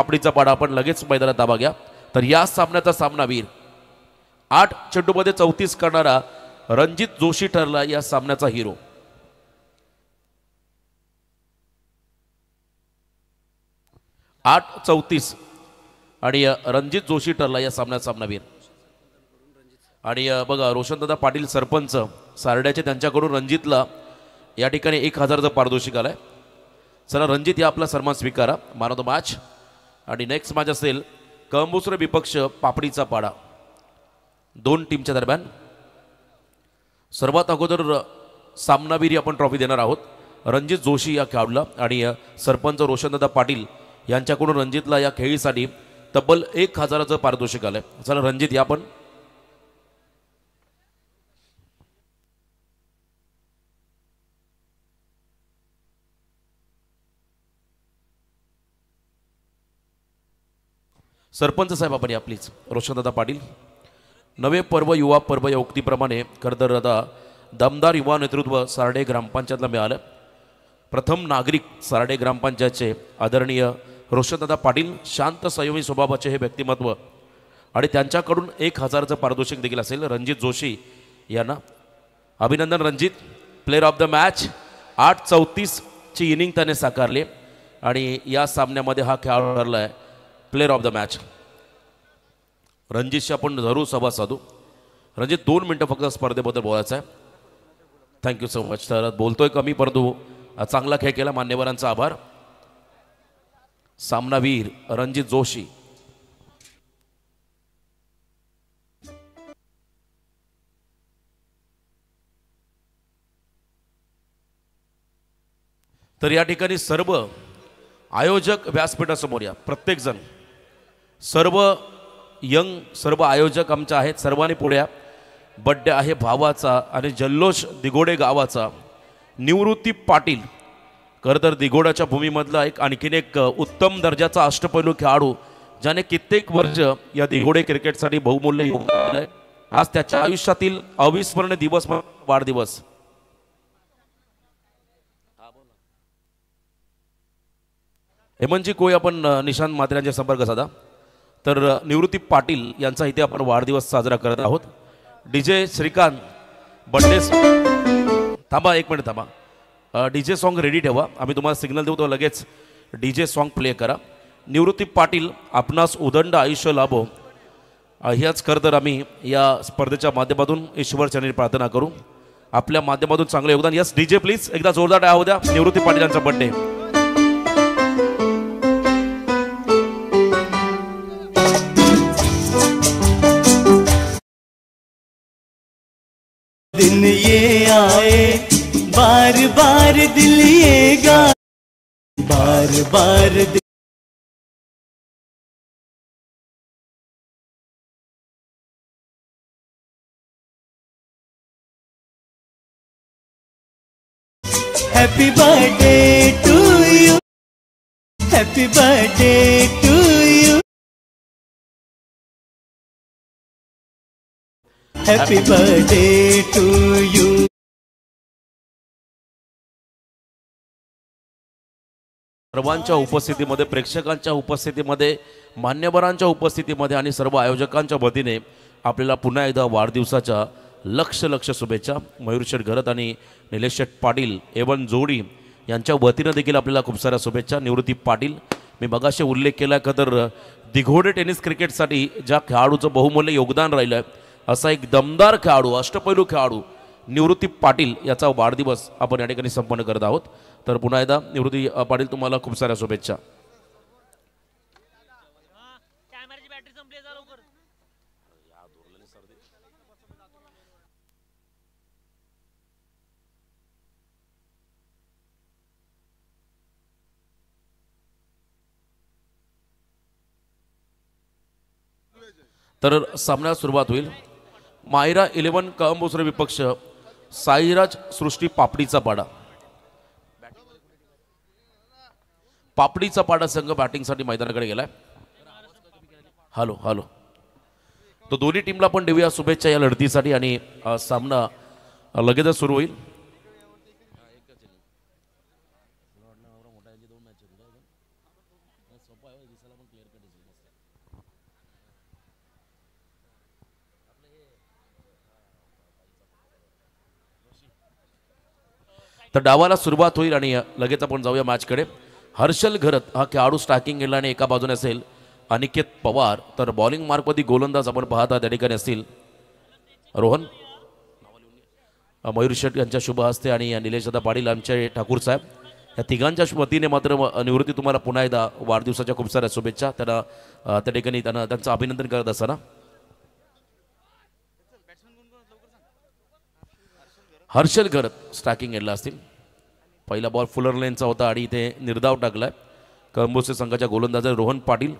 आपडीचा पाडा आपण लगेच मैदानात दाबा घ्या तर या सामन्याचा सामनावीर आठ चेंडूमध्ये चौतीस करणारा रणजित जोशी ठरला या सामन्याचा हिरो आठ चौतीस आणि रणजित जोशी ठरला या सामन्यात सामनावीर आणि बघा दादा पाटील सरपंच सारड्याचे त्यांच्याकडून रणजितला या ठिकाणी एक हजारचं पारितोषिक आलाय चला रणजित या आपला सन्मान स्वीकारा मान ऑफ द मॅच आणि नेक्स्ट मॅच असेल कळंबुसरे विपक्ष पापडीचा पाडा दोन टीमच्या दरम्यान सर्वात अगोदर सामनावीरी आपण ट्रॉफी देणार आहोत रणजित जोशी या खेळाडूला आणि सरपंच रोशनदादा पाटील यांच्याकडून रणजितला या खेळीसाठी तब्बल एक हजाराचं पारितोषिक आलं आहे चला रणजित या पण सरपंच साहेब आपण या प्लीज रोशनदादा पाटील नवे पर्व युवा पर्व या उक्तीप्रमाणे खरंतर दादा दमदार युवा नेतृत्व सारडे ग्रामपंचायतला मिळालं प्रथम नागरिक सारडे ग्रामपंचायतचे आदरणीय रोशनदादा पाटील शांत संयमी स्वभावाचे हे व्यक्तिमत्व आणि त्यांच्याकडून एक हजारचं पारितोषिक देखील असेल रणजित जोशी यांना अभिनंदन Ranjit player of the match आठ चौतीसची इनिंग त्याने साकारली आणि या सामन्यामध्ये हा खेळाडू ठरला आहे प्लेयर ऑफ द मॅच रणजितशी आपण जरूर सभा साधू रणजित दोन मिनटं फक्त स्पर्धेबद्दल बोलायचं आहे थँक्यू सो मच तर बोलतोय कमी परंतु चांगला खेळ केला मान्यवरांचा आभार सामनावीर रणजित जोशी तर या ठिकाणी सर्व आयोजक व्यासपीठासमोर या प्रत्येकजण सर्व यंग सर्व आयोजक आमच्या आहेत सर्वांनी पुढ्या बड्डे आहे भावाचा आणि जल्लोष दिघोडे गावाचा निवृत्ती पाटील खरं तर दिघोडाच्या भूमीमधला एक आणखीन एक उत्तम दर्जाचा अष्टपैलू खेळाडू ज्याने कित्येक वर्ष या दिघोडे क्रिकेटसाठी बहुमूल्य योगदान दिलं आज त्याच्या आयुष्यातील अविस्मरणीय दिवस वाढदिवस हेमंतजी कोय आपण निशांत मात्र्यांचे संपर्क साधा तर निवृत्ती पाटील यांचा इथे आपण वाढदिवस साजरा करत आहोत डी जे श्रीकांत बड्डे थांबा एक मिनिट थांबा डी जे सॉन्ग रेडी ठेवा आम्ही तुम्हाला सिग्नल देऊ तो लगेच डी जे सॉन्ग प्ले करा निवृत्ती पाटील आपणास उदंड आयुष्य लाभो ह्याच खरं तर आम्ही या स्पर्धेच्या माध्यमातून ईश्वरचरणी प्रार्थना करू आपल्या माध्यमातून चांगले योगदान यस डी जे प्लीज एकदा जोरदार द्या निवृत्ती पाटील यांचा बड्डे दिन ये आए बार बार दिल ये गा बार बार दिल happy birthday to you happy birthday happy birthday to you सर्वांच्या उपस्थितीमध्ये प्रेक्षकांच्या उपस्थितीमध्ये मान्यवरांच्या उपस्थितीमध्ये आणि सर्व आयोजकांच्या वतीने आपल्याला पुन्हा एकदा वाढदिवसाच्या लक्ष लक्ष शुभेच्छा मयूर शेठ घरत आणि निलेश शेठ पाटील एवन जोडी यांच्या वतीनं देखील आपल्याला खूप साऱ्या शुभेच्छा निवृत्ती पाटील मी मगाशी उल्लेख केला का तर दिघोडे टेनिस क्रिकेटसाठी ज्या खेळाडूचं बहुमूल्य योगदान राहिलं आहे असा एक दमदार खेळाडू अष्टपैलू खेळाडू निवृत्ती पाटील याचा वाढदिवस आपण या ठिकाणी संपन्न करत आहोत तर पुन्हा एकदा निवृत्ती पाटील तुम्हाला खूप साऱ्या शुभेच्छा तर सामन्यास सुरुवात होईल मायरा इलेवन कळंबोसरे विपक्ष साईराज सृष्टी पापडीचा पाडा पापडीचा पाडा संघ बॅटिंगसाठी मैदानाकडे गेलाय हॅलो हॅलो तो दोन्ही टीमला पण देऊया शुभेच्छा या लढतीसाठी आणि सामना लगेचच सुरू होईल तर डावाला सुरुवात होईल आणि लगेच आपण जाऊया मॅचकडे हर्षल घरत हा खेळाडू स्टॅकिंग गेला आणि एका बाजूने असेल अनिकेत पवार तर बॉलिंग मार्कवरती गोलंदाज आपण पाहता त्या ठिकाणी असतील रोहन मयूर शेट यांच्या शुभ हस्ते आणि दादा पाटील आमचे ठाकूर साहेब या तिघांच्या वतीने मात्र निवृत्ती तुम्हाला पुन्हा एकदा वाढदिवसाच्या खूप साऱ्या शुभेच्छा त्यांना त्या ठिकाणी त्यांना त्यांचं अभिनंदन करत असताना हर्षल करत स्ट्रॅकिंग असतील पहिला बॉल फुलर लेनचा होता आणि इथे निर्धाव टाकला आहे संघाच्या गोलंदाजा रोहन पाटील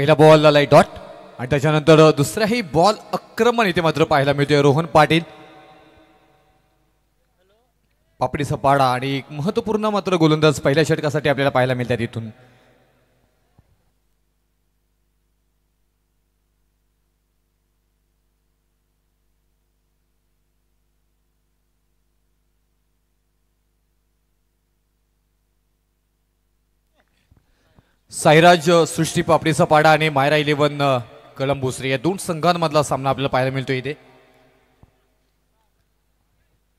पहिला बॉल आलाय डॉट आणि त्याच्यानंतर दुसराही बॉल आक्रमण इथे मात्र पाहायला मिळतोय रोहन पाटील पापडीचा पाडा आणि एक महत्वपूर्ण मात्र गोलंदाज पहिल्या षटकासाठी आपल्याला पाहायला मिळतात इथून साईराज सृष्टी पापडीचा पाडा आणि मायरा इलेव्हन कलम या दोन संघांमधला सामना आपल्याला पाहायला मिळतो इथे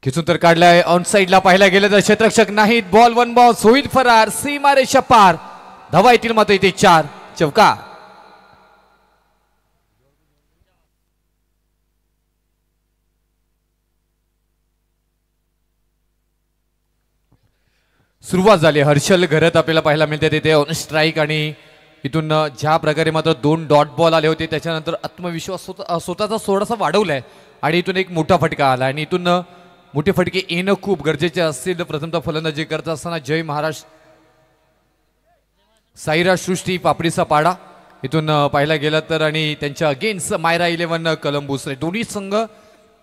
खिचून तर काढलाय ऑन साईडला पाहायला गेलं तर क्षेत्रक्षक नाहीत बॉल वन बॉल होईल फरार मारे शपार धवा येतील मात्र इथे चार चौका सुरुवात झाली हर्षल घरत आपल्याला पाहायला मिळते तिथे ऑन स्ट्राईक आणि इथून ज्या प्रकारे मात्र दोन डॉट बॉल आले होते त्याच्यानंतर आत्मविश्वास स्वतःचा थोडासा वाढवला आहे आणि इथून एक मोठा फटका आला आणि इथून मोठे फटके येणं खूप गरजेचे असतील प्रथमतः फलंदाजी करत असताना जय महाराष्ट्र साईरा सृष्टी पापडीचा पाडा इथून पाहायला गेला तर आणि त्यांच्या अगेन्स्ट मायरा इलेव्हन कलंबुसरे दोन्ही संघ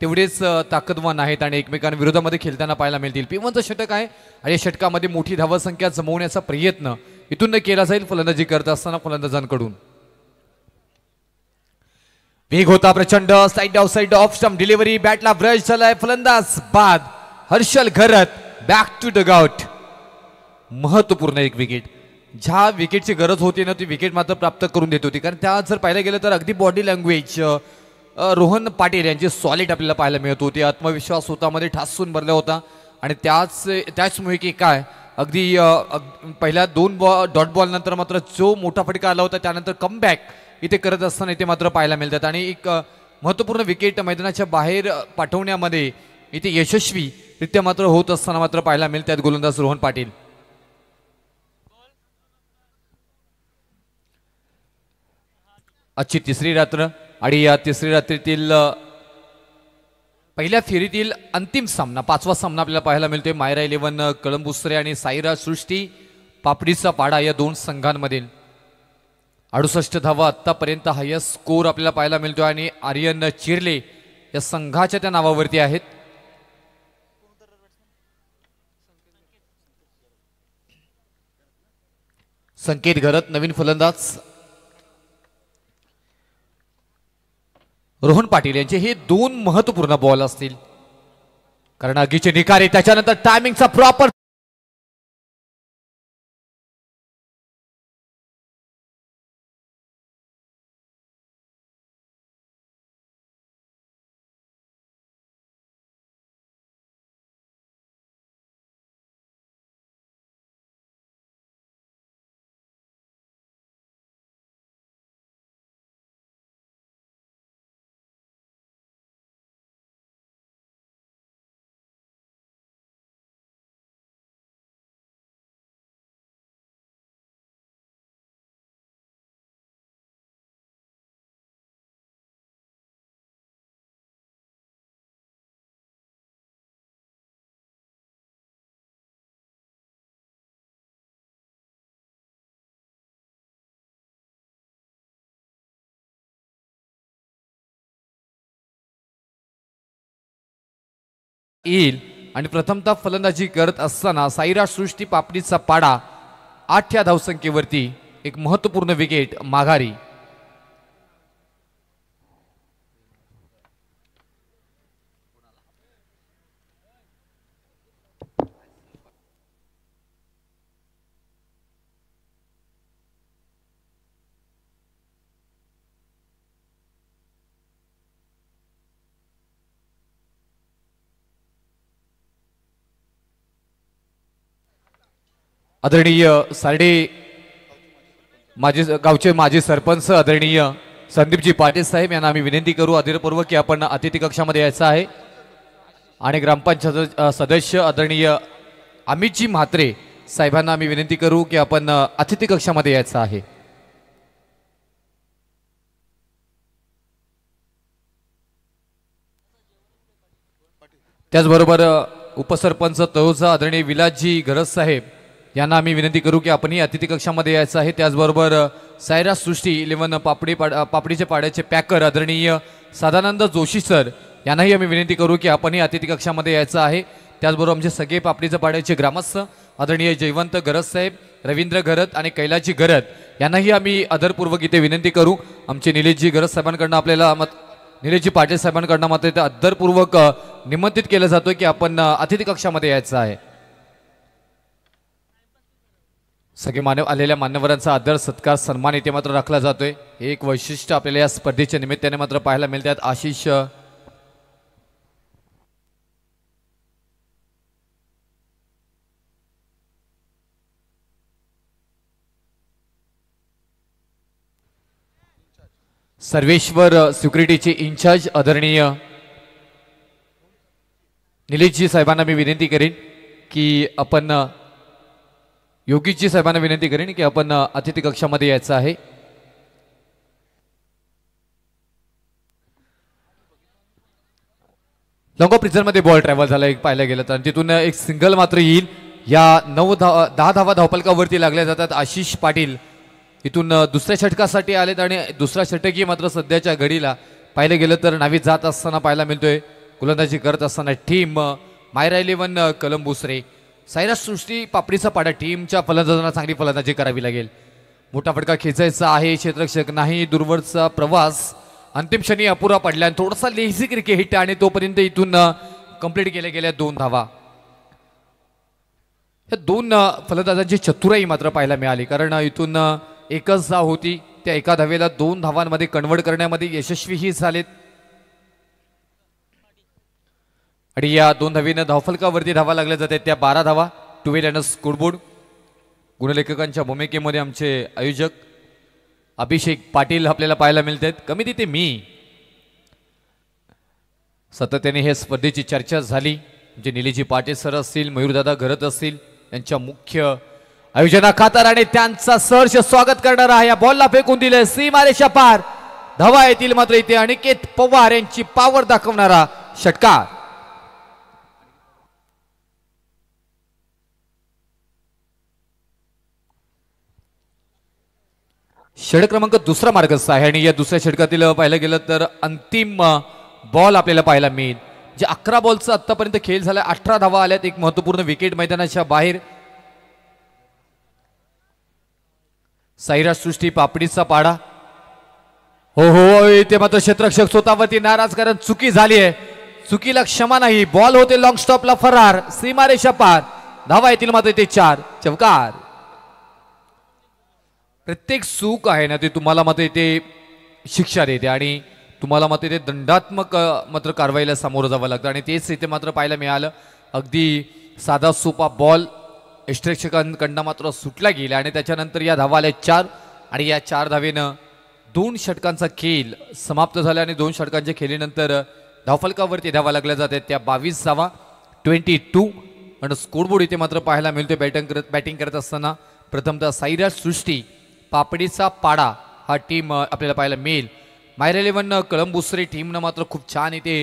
तेवढेच ताकदवान आहेत आणि एकमेकांविरोधामध्ये खेळताना पाहायला मिळतील पिवनचं षटक आहे आणि या षटकामध्ये मोठी धावसंख्या जमवण्याचा प्रयत्न इथून केला जाईल फलंदाजी करत असताना फलंदाजांकडून वेग होता प्रचंड side off side off stump delivery बॅटला ब्रश झालाय फलंदाज बाद Harshal Gharat back to the out महत्वपूर्ण एक विकेट ज्या विकेटची गरज होती ना ती विकेट मात्र प्राप्त करून देत होती कारण त्या जर पाहिलं गेलं तर अगदी बॉडी लँग्वेज रोहन पाटील यांची सॉलिड आपल्याला पाहायला मिळत होती आत्मविश्वास स्वतःमध्ये ठासून भरला होता आणि त्याच त्याचमुळे की काय अगदी पहिल्या दोन बॉ डॉट नंतर मात्र जो मोठा फटका आला होता त्यानंतर कमबॅक इथे करत असताना इथे मात्र पाहायला मिळतात आणि एक महत्त्वपूर्ण विकेट मैदानाच्या बाहेर पाठवण्यामध्ये इथे यशस्वी रित्या मात्र होत असताना मात्र पाहायला मिळतात गोलंदाज रोहन पाटील अच्छी तिसरी रात्र आणि या तिसरी रात्रीतील पहिल्या फेरीतील अंतिम सामना पाचवा सामना आपल्याला पाहायला मिळतोय मायरा इलेव्हन कळंबुसरे आणि साईरा सृष्टी पापडीचा पाडा या दोन संघांमधील अडुसष्ट धावा आत्तापर्यंत हायस्ट स्कोर आपल्याला पाहायला मिळतोय आणि आर्यन चिरले या संघाच्या त्या नावावरती आहेत संकेत घरत नवीन फलंदाज रोहन पाटील यांचे हे दोन महत्वपूर्ण बॉल असतील कारण आगीचे निकारे त्याच्यानंतर टायमिंगचा प्रॉपर येईल आणि प्रथमतः फलंदाजी करत असताना साईराज सृष्टी पापडीचा पाडा आठ या धावसंख्येवरती एक महत्त्वपूर्ण विकेट माघारी आदरणीय सारडे माझे गावचे माजी सरपंच आदरणीय संदीपजी पाटील साहेब यांना आम्ही विनंती करू आदरपूर्वक की आपण अतिथी कक्षामध्ये यायचं आहे आणि ग्रामपंचायत सदस्य आदरणीय अमितजी म्हात्रे साहेबांना आम्ही विनंती करू की आपण अतिथी कक्षामध्ये यायचं आहे त्याचबरोबर उपसरपंच तळोजा आदरणीय विलासजी घरस साहेब यांना आम्ही विनंती करू की आपणही अतिथी कक्षामध्ये यायचं आहे त्याचबरोबर सायरा सृष्टी इलेवन पापडी पाड पापडीचे पाड्याचे पॅकर आदरणीय सदानंद जोशी सर यांनाही आम्ही विनंती करू की आपणही अतिथी कक्षामध्ये यायचं आहे त्याचबरोबर आमचे सगळे पापडीचे पाड्याचे ग्रामस्थ आदरणीय जयवंत गरज साहेब रवींद्र घरत आणि कैलाजी घरत यांनाही आम्ही आदरपूर्वक इथे विनंती करू आमचे निलेशजी गरज साहेबांकडनं आपल्याला मत निलेशजी पाटील साहेबांकडनं मात्र इथे आदरपूर्वक निमंत्रित केलं जातो की आपण अतिथी कक्षामध्ये यायचं आहे सगळे मानव आलेल्या मान्यवरांचा आदर सत्कार सन्मान इथे मात्र राखला जातोय एक वैशिष्ट्य आपल्याला या स्पर्धेच्या निमित्ताने मात्र पाहायला मिळते आशिष सर्वेश्वर सिक्युरिटीचे इन्चार्ज आदरणीय निलेशजी साहेबांना मी विनंती करेन की आपण योगीजी साहेबांना विनंती करेन की आपण अतिथी कक्षामध्ये यायचं आहे लंगो प्रिझनमध्ये बॉल ट्रॅव्हल झाला एक पाहायला गेलं तर तिथून एक सिंगल मात्र येईल या नऊ धाव दहा धावा धावपलकावरती लागल्या जातात आशिष पाटील इथून दुसऱ्या षटकासाठी आलेत आणि दुसरा षटकही मात्र सध्याच्या घडीला पाहिलं गेलं तर नावी जात असताना पाहायला मिळतोय गोलंदाजी करत असताना टीम मायरा इलेव्हन कलम बुसरे सायरस सृष्टी पापडीचा पाडा टीमच्या फलंदाजांना चांगली फलंदाजी करावी लागेल मोठा फटका खेचायचा आहे क्षेत्रक्षक नाही दुर्वरचा प्रवास अंतिम क्षणी अपुरा पडल्या थोडासा लेझी क्रिकेट हिट आणि तोपर्यंत इथून कंप्लीट केल्या गेल्या दोन धावा ह्या दोन फलंदाजांची चतुराई मात्र पाहायला मिळाली कारण इथून एकच धाव होती त्या एका धावेला दोन धावांमध्ये कन्वर्ट करण्यामध्ये यशस्वीही झालेत आणि या दोन धावीनं धावफलकावरती धावा लागल्या जाते त्या बारा धावा टू व्हील अँड स्कोरबोर्ड गुणलेखकांच्या भूमिकेमध्ये आमचे आयोजक अभिषेक पाटील आपल्याला पाहायला मिळत आहेत कमी तिथे मी सातत्याने हे स्पर्धेची चर्चा झाली म्हणजे निलीजी पाटील सर असतील मयूरदादा घरत असतील यांच्या मुख्य आयोजना खातर आणि त्यांचा सहर्ष स्वागत करणार आहे या बॉलला फेकून दिलं मारेशा पार धावा येतील मात्र इथे अनिकेत पवार यांची पावर दाखवणारा षटकार षड क्रमांक दुसरा असा आहे आणि या दुसऱ्या षटकातील पाहिलं गेलं तर अंतिम बॉल आपल्याला पाहायला मिळेल जे अकरा बॉलचा आत्तापर्यंत खेळ झाला अठरा धावा आल्यात एक महत्वपूर्ण विकेट मैदानाच्या बाहेर साईराज सृष्टी पापडीचा पाडा हो हो ते हो, मात्र क्षेत्रक्षक स्वतःवरती नाराज कारण चुकी झाली आहे चुकीला क्षमा नाही बॉल होते लॉंग स्टॉपला फरार सीमारेषा पार धावा येतील मात्र ते चार चवकार प्रत्येक सुख आहे ना ते तुम्हाला मात्र इथे शिक्षा देते आणि तुम्हाला मात्र इथे दंडात्मक मात्र कारवाईला सामोरं जावं लागतं आणि तेच इथे मात्र पाहायला मिळालं अगदी साधा सोपा बॉल इष्टरक्षकांकडनं मात्र सुटला गेला आणि त्याच्यानंतर या धावा आल्या चार आणि या चार धावेनं दोन षटकांचा खेळ समाप्त झाला आणि दोन षटकांच्या खेळीनंतर धावफलकावरती धावा लागल्या जाते त्या बावीस धावा ट्वेंटी टू आणि स्कोरबोर्ड इथे मात्र पाहायला मिळतो बॅटिंग करत बॅटिंग करत असताना प्रथमतः साईराज सृष्टी पापडीचा पाडा हा टीम आपल्याला पाहायला मिळेल मायर इलेव्हन कळंबुसरी टीमनं मात्र खूप छान इथे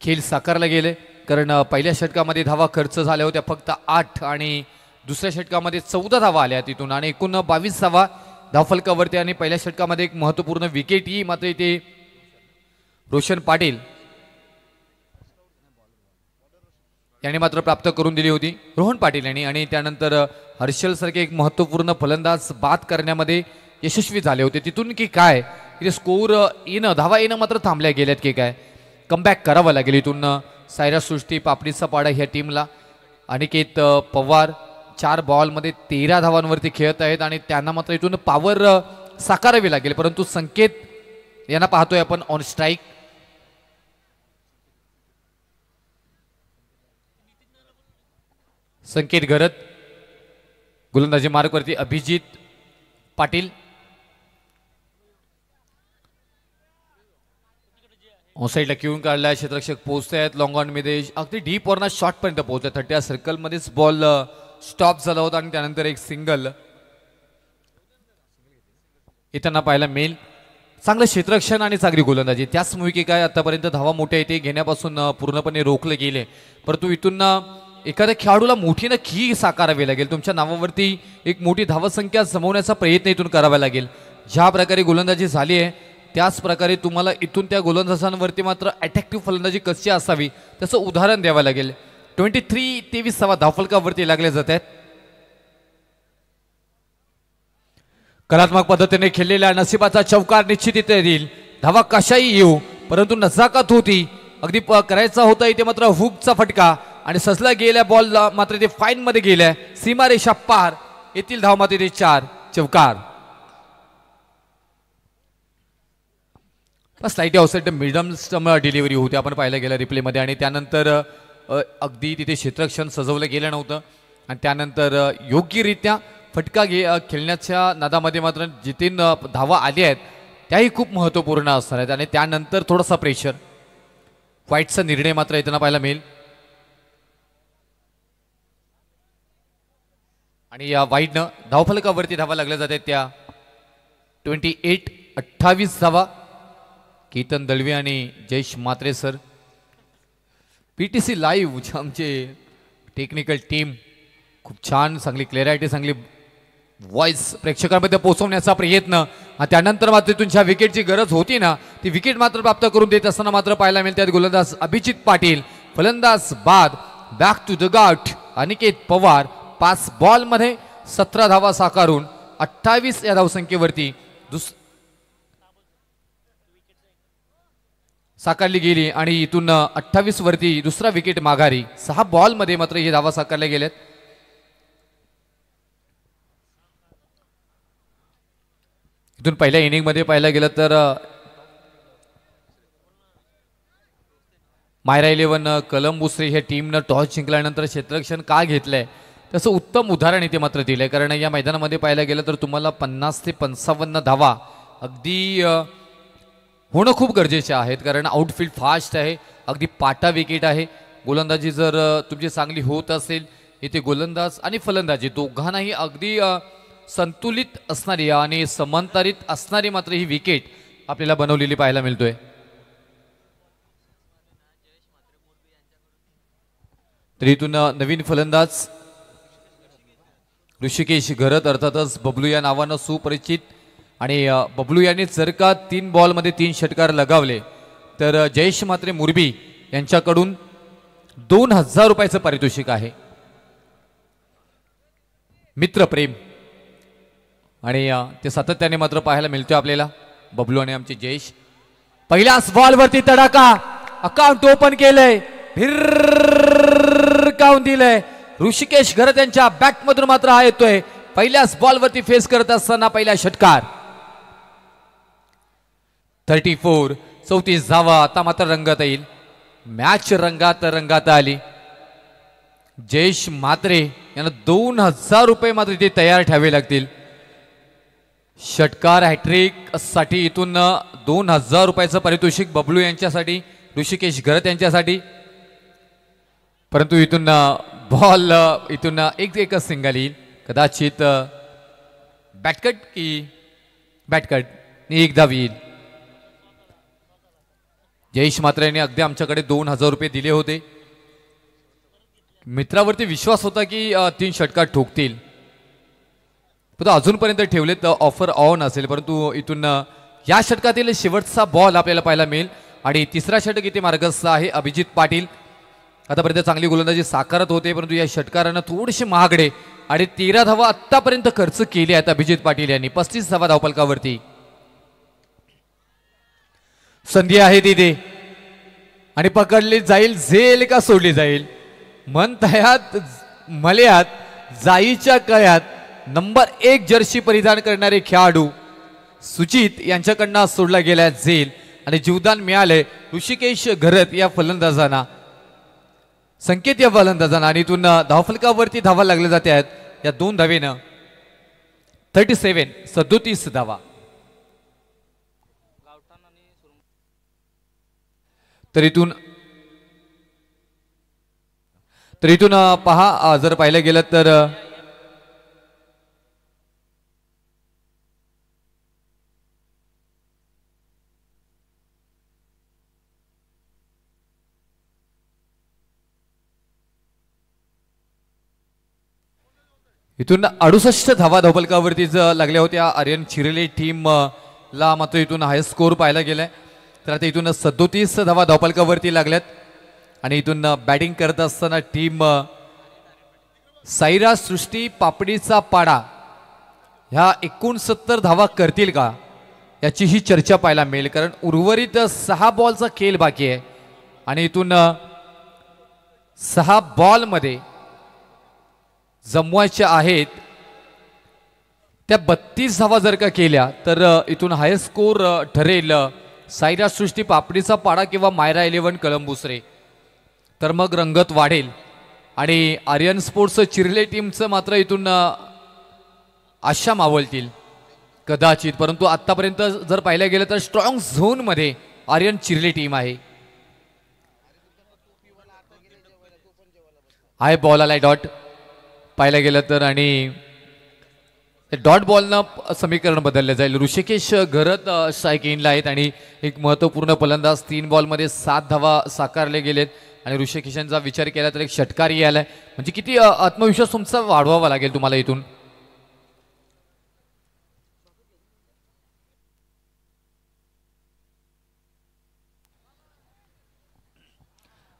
खेळ साकारला गेले कारण पहिल्या षटकामध्ये धावा खर्च झाल्या होत्या फक्त आठ आणि दुसऱ्या षटकामध्ये चौदा धावा आल्या तिथून आणि एकूण बावीस धावा धावफलकावरती आणि पहिल्या षटकामध्ये एक महत्त्वपूर्ण विकेटही मात्र इथे रोशन पाटील त्यांनी मात्र प्राप्त करून दिली होती रोहन पाटील यांनी आणि त्यानंतर हर्षल सारखे एक महत्त्वपूर्ण फलंदाज बाद करण्यामध्ये यशस्वी झाले होते तिथून की काय तिथे स्कोर येणं धावा येणं मात्र थांबल्या गेल्यात की काय कमबॅक करावं लागेल इथून सायरा सृष्टी पापडी सपाडा ह्या टीमला अनिकेत पवार चार बॉलमध्ये तेरा धावांवरती खेळत आहेत आणि त्यांना मात्र इथून पावर साकारावी लागेल परंतु संकेत यांना पाहतोय आपण ऑन स्ट्राईक संकेत घरत गोलंदाजी मार्गवरती अभिजित पाटील साईडला क्यून काढला क्षेत्रक्षक पोहोचत आहेत ऑन ऑनमध्ये अगदी डीप वरना शॉर्टपर्यंत पोहोचत थर्टी सर्कल सर्कलमध्येच बॉल स्टॉप झाला होता आणि त्यानंतर एक सिंगल येताना पाहायला मिळेल चांगलं क्षेत्रक्षण आणि चांगली गोलंदाजी त्याच मुळे काय आतापर्यंत धावा मोठ्या इथे घेण्यापासून पूर्णपणे रोखले गेले परंतु इथून एखाद्या खेळाडूला मोठी नक्की साकारावी लागेल तुमच्या नावावरती एक मोठी धावसंख्या जमवण्याचा प्रयत्न इथून करावा लागेल ज्या प्रकारे गोलंदाजी झाली आहे त्याच प्रकारे तुम्हाला इथून त्या गोलंदाजांवरती मात्र अटॅक्टिव्ह फलंदाजी कशी असावी त्याचं उदाहरण द्यावं लागेल ट्वेंटी थ्री तेवीस सवा धावफलकावरती लागले जात आहेत कलात्मक पद्धतीने खेळलेल्या नशिबाचा चौकार निश्चित येईल धावा कशाही येऊ परंतु नजाकत होती अगदी करायचा होता इथे मात्र हुकचा फटका आणि ससला गेल्या बॉलला मात्र ते मध्ये गेल्या सीमारेषा पार येथील धाव मात्र ते चार चौकार स्लाईट अवसाईड मिडम डिलिव्हरी होती आपण पाहिलं गेलं रिप्लेमध्ये आणि त्यानंतर अगदी तिथे क्षेत्रक्षण सजवलं गेलं नव्हतं आणि त्यानंतर योग्यरित्या फटका घे खेळण्याच्या नादामध्ये मात्र जिथे धावा आल्या आहेत त्याही खूप महत्त्वपूर्ण असणार आहेत आणि त्यानंतर थोडासा प्रेशर व्हाईटचा निर्णय मात्र येताना पाहायला मिळेल आणि या व्हाईटनं धावफलकावरती धावा लागल्या जाते त्या ट्वेंटी एट अठ्ठावीस धावा केतन दळवे आणि Jayesh Mhatre sir P T C live आमचे टेक्निकल टीम खूप छान चांगली क्लॅरिटी चांगली वॉइस प्रेक्षकांमध्ये पोहोचवण्याचा प्रयत्न त्यानंतर मात्र तुमच्या विकेटची गरज होती ना ती विकेट मात्र प्राप्त करून देत असताना मात्र पाहायला मिळते गोलंदाज अभिजित पाटील फलंदाज बाद बॅक टू द गाठ अनिकेत पवार पाच बॉलमध्ये सतरा धावा साकारून अठ्ठावीस या धावसंख्येवरती दुस साकारली गेली आणि इथून अठ्ठावीस वरती दुसरा विकेट माघारी सहा बॉलमध्ये मात्र हे धावा साकारल्या गेल्यात इथून पहिल्या इनिंगमध्ये पाहिलं गेलं तर मायरा इलेव्हन कलम या हे टीमनं टॉस जिंकल्यानंतर क्षेत्ररक्षण का घेतलंय त्याचं उत्तम उदाहरण इथे मात्र दिलंय कारण या मैदानामध्ये पाहिलं गेलं तर तुम्हाला पन्नास ते पंचावन्न धावा अगदी होणं खूप गरजेचे आहेत कारण आउटफील्ड फास्ट आहे अगदी पाटा विकेट आहे गोलंदाजी जर तुमची चांगली होत असेल इथे गोलंदाज आणि फलंदाजी दोघांनाही अगदी संतुलित असणारी आणि समांतरित असणारी मात्र ही विकेट आपल्याला बनवलेली पाहायला मिळतोय तर इथून नवीन फलंदाज ऋषिकेश घरत अर्थातच बबलू या नावानं सुपरिचित आणि बबलू यांनी जर का तीन बॉलमध्ये तीन षटकार लगावले तर जयेश मात्रे मुरबी यांच्याकडून दोन हजार रुपयाचं पारितोषिक आहे मित्रप्रेम आणि ते सातत्याने मात्र पाहायला मिळतोय आपल्याला बबलू आणि आमचे जयेश पहिल्याच बॉलवरती तडाका अकाउंट ओपन केलंय काउन दिलंय ऋषिकेश घरत यांच्या मधून मात्र हा येतोय पहिल्याच बॉलवरती फेस करत असताना पहिला षटकार थर्टी फोर चौतीस जावा आता मात्र रंगात येईल मॅच रंगात रंगात आली जयेश मात्रे यांना दोन हजार रुपये मात्र इथे तयार ठेवावे लागतील षटकार हॅट्रिक साठी इथून दोन हजार रुपयाचं पारितोषिक बबलू यांच्यासाठी ऋषिकेश घरत यांच्यासाठी परंतु इथून बॉल इथून एक एकच सिंगल येईल कदाचित बॅटकट की बॅटकट एकदा येईल जयेश मात्र यांनी अगदी आमच्याकडे दोन हजार रुपये दिले होते मित्रावरती विश्वास होता की तीन षटकार ठोकतील पण अजूनपर्यंत ठेवले तर ऑफर ऑन असेल परंतु इथून या षटकातील शेवटचा बॉल आपल्याला पाहायला मिळेल आणि तिसरा षटक इथे मार्गस्थ आहे अभिजित पाटील आतापर्यंत चांगली गोलंदाजी साकारत होते परंतु या षटकारानं थोडेसे महागडे आणि तेरा धावा आत्तापर्यंत खर्च केले आहेत अभिजित पाटील यांनी पस्तीस धावा धावपालकावरती संधी आहे तिथे आणि पकडली जाईल झेल का सोडली जाईल मन तयात जाईच्या कळ्यात नंबर एक जर्सी परिधान करणारे खेळाडू सुजित यांच्याकडनं सोडला गेला झेल आणि जीवदान मिळाले ऋषिकेश घरत या फलंदाजांना संकेत या फलंदाजांना आणि इथून धावफलकावरती धावा लागल्या जाते आहेत या दोन धावेनं थर्टी सेव्हन सदोतीस धावा तर इथून तर इथून पहा जर पाहिलं गेलं तर इथून अडुसष्ट धावा ज लागल्या होत्या आर्यन चिरेले टीम ला मात्र इथून हाय स्कोर पाहायला गेलाय तर आता इथून सदोतीस धावा धावपलकावरती लागल्यात आणि इथून बॅटिंग करत असताना टीम साईरा सृष्टी पापडीचा पाडा ह्या एकोणसत्तर धावा करतील का याचीही चर्चा पाहायला मिळेल कारण उर्वरित सहा बॉलचा खेळ बाकी आहे आणि इथून सहा बॉलमध्ये जमवायच्या आहेत त्या बत्तीस धावा जर का केल्या तर इथून हायस्ट स्कोर ठरेल सायरा सृष्टी पापडीचा पाडा किंवा मायरा इलेव्हन कलंबुसरे तर मग रंगत वाढेल आणि आर्यन स्पोर्ट्स चिरले टीमचं मात्र इथून आशा मावळतील कदाचित परंतु आत्तापर्यंत जर पाहिलं गेलं तर स्ट्रॉंग झोनमध्ये आर्यन चिरले टीम आहे हाय बॉल आलाय डॉट पाहिलं गेलं तर आणि डॉट बॉलनं समीकरण बदललं जाईल ऋषिकेश घरत स्ट्राईक आहेत आणि एक महत्त्वपूर्ण फलंदाज तीन बॉलमध्ये सात धावा साकारले गेलेत आणि ऋषिकेशांचा विचार केला तर एक षटकार आलाय म्हणजे किती आत्मविश्वास तुमचा वाढवावा लागेल तुम्हाला इथून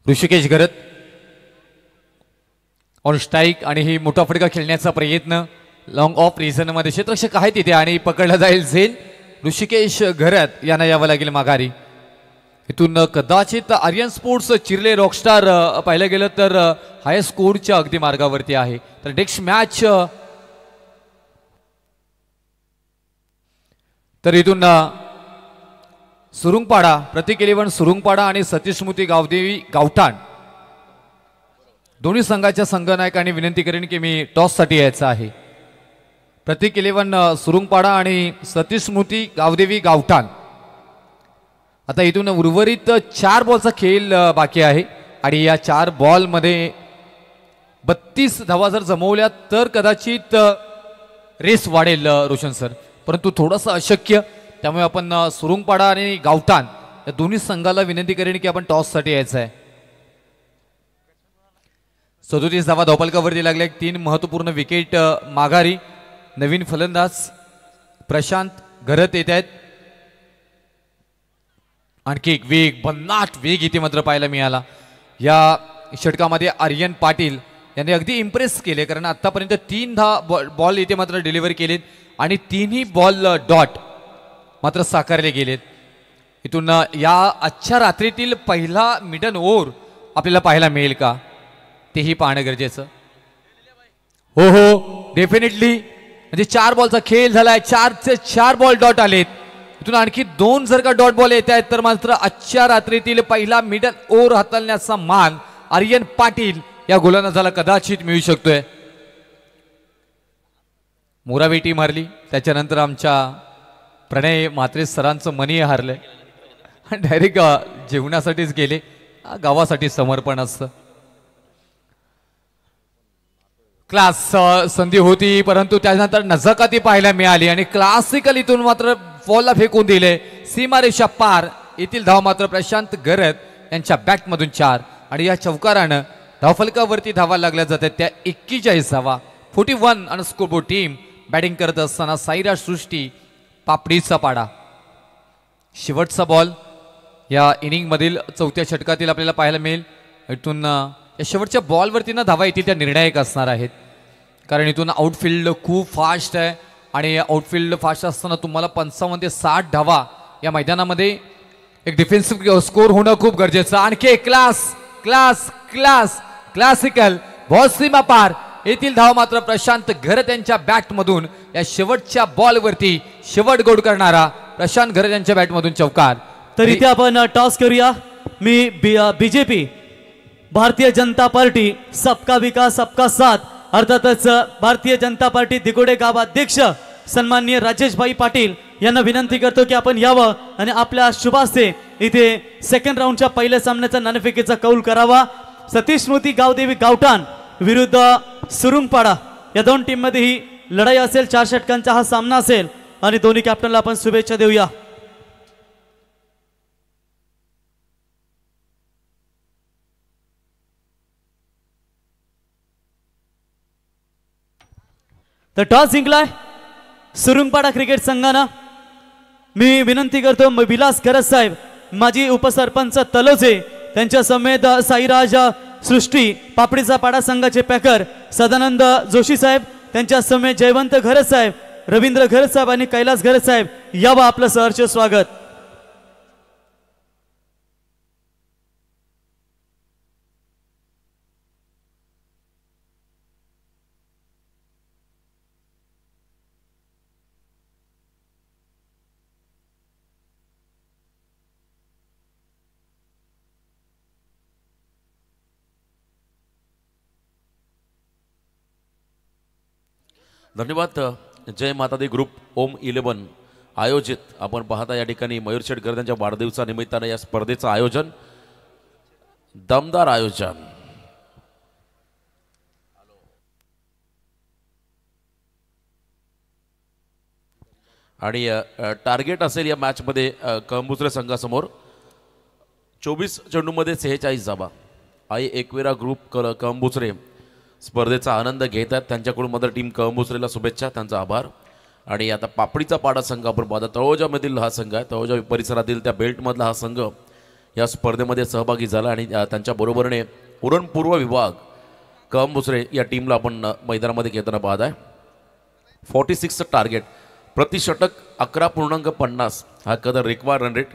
ऋषिकेश घरत ऑन स्ट्राईक आणि ही मोठा फटका खेळण्याचा प्रयत्न लॉंग ऑफ रिझनमध्ये क्षेत्रक्षक आहे तिथे आणि पकडला जाईल झेल ऋषिकेश घरात यांना यावं लागेल माघारी इथून कदाचित आर्यन स्पोर्ट्स चिरले रॉकस्टार पाहिलं गेलं तर हाय स्कोरच्या अगदी मार्गावरती आहे तर नेक्स्ट मॅच तर इथून सुरुंगपाडा प्रतिक इलेव्हन सुरुंगपाडा आणि सतीश स्मृती गावदेवी गावठाण दोन्ही संघाच्या संघनायकांनी विनंती करेन की मी टॉससाठी यायचं आहे प्रतीक इलेव्हन सुरुंगपाडा आणि सतीश स्मृती गावदेवी गावठाण आता इथून उर्वरित चार बॉलचा खेळ बाकी आहे आणि या चार बॉलमध्ये बत्तीस धावा जर जमवल्या तर कदाचित रेस वाढेल रोशन सर परंतु थोडंसं अशक्य त्यामुळे आपण सुरुंगपाडा आणि गावठाण या दोन्ही संघाला विनंती करेन की आपण टॉससाठी यायचं आहे सदोतीस धावा धोपालकावरती लागल्या तीन महत्त्वपूर्ण विकेट माघारी नवीन फलंदाज प्रशांत घरत येत आहेत आणखी एक वेग भन्नाट वेग इथे मात्र पाहायला मिळाला या षटकामध्ये आर्यन पाटील यांनी अगदी इम्प्रेस केले कारण आत्तापर्यंत तीन दहा बॉल इथे मात्र डिलिव्हर केलेत आणि तीनही बॉल डॉट मात्र साकारले गेलेत इथून या आजच्या रात्रीतील पहिला मिडन ओव्हर आपल्याला पाहायला मिळेल का तेही पाहणं गरजेचं हो हो डेफिनेटली म्हणजे चार बॉलचा खेळ झालाय चारचे चार बॉल डॉट आलेत इथून आणखी दोन जर का डॉट बॉल येत आहेत तर मात्र आजच्या रात्रीतील पहिला मिडल ओव्हर हाताळण्याचा मान आर्यन पाटील या गोलंदाजाला कदाचित मिळू शकतोय मोरावेटी मारली त्याच्यानंतर आमच्या प्रणय मात्रे सरांचं मनी हारलंय डायरेक्ट जेवणासाठीच गेले गावासाठी समर्पण असतं क्लास संधी होती परंतु त्यानंतर नजकाती पाहायला मिळाली आणि क्लासिकल इथून मात्र बॉलला फेकून दिले सीमारेषा पार येथील धाव मात्र प्रशांत गरत यांच्या बॅटमधून चार आणि या चौकारानं धावफलकावरती धावा लागल्या जातात त्या एक्केचाळीस धावा फोर्टी वन स्कोबो टीम बॅटिंग करत असताना साईराज सृष्टी पापडीचा पाडा शेवटचा बॉल या इनिंगमधील चौथ्या षटकातील आपल्याला पाहायला मिळेल इथून या शेवटच्या बॉलवरती ना धावा येतील त्या निर्णायक असणार आहेत कारण इथून आउटफिल्ड खूप फास्ट आहे आणि आउटफिल्ड फास्ट असताना तुम्हाला पंचावन्न ते साठ धावा या मैदानामध्ये एक डिफेन्सिव्ह स्कोर होणं खूप गरजेचं आणखी क्लास क्लास क्लास क्लासिकल सीमा पार येथील धाव मात्र प्रशांत घर त्यांच्या बॅटमधून या शेवटच्या बॉलवरती शेवट गोड करणारा प्रशांत घर त्यांच्या बॅटमधून चौकार तर इथे आपण टॉस करूया मी बीजेपी भारतीय जनता पार्टी सबका विकास सबका साथ अर्थातच भारतीय जनता पार्टी दिगोडे गावाध्यक्ष सन्माननीय राजेशभाई पाटील यांना विनंती करतो की आपण यावं आणि आपल्या शुभासे इथे सेकंड राऊंडच्या पहिल्या सामन्याचा नाणेफेकीचा कौल करावा सतीश स्मृती गावदेवी गावठाण विरुद्ध सुरुंगपाडा या दोन मध्ये ही लढाई असेल चार षटकांचा हा सामना असेल आणि दोन्ही कॅप्टनला आपण शुभेच्छा देऊया तर टॉस जिंकलाय सुरुंगपाडा क्रिकेट संघानं मी विनंती करतो विलास करत साहेब माजी उपसरपंच तलोजे त्यांच्या समेत साईराज सृष्टी पापडीचा पाडा संघाचे पॅकर सदानंद जोशी साहेब त्यांच्या समेत जयवंत घरत साहेब रवींद्र घरत साहेब आणि कैलास घरत साहेब यावं आपलं सहर्ष स्वागत धन्यवाद जय मातादी ग्रुप ओम इलेवन आयोजित आपण पाहता या ठिकाणी मयूर शेटकर यांच्या वाढदिवसानिमित्तानं या स्पर्धेचं आयोजन दमदार आयोजन आणि टार्गेट असेल या मॅचमध्ये कळंबुसरे संघासमोर चोवीस चेंडूमध्ये सेहेचाळीस जाबा आई एकवेरा ग्रुप कळ स्पर्धेचा आनंद घेत आहेत त्यांच्याकडून मदर टीम कळंबुसरेला शुभेच्छा त्यांचा आभार आणि आता पापडीचा पाडा संघ आपण पाहता तळोजामधील हा संघ आहे तळोजा परिसरातील त्या बेल्टमधला हा संघ या स्पर्धेमध्ये सहभागी झाला आणि त्यांच्याबरोबरने पुरणपूर्व विभाग कळंबुसरे या टीमला आपण मैदानामध्ये घेताना पाहत आहे फोर्टी सिक्सचं टार्गेट प्रतिषटक अकरा पूर्णांक पन्नास हा कदर रिक्वायर रन रेट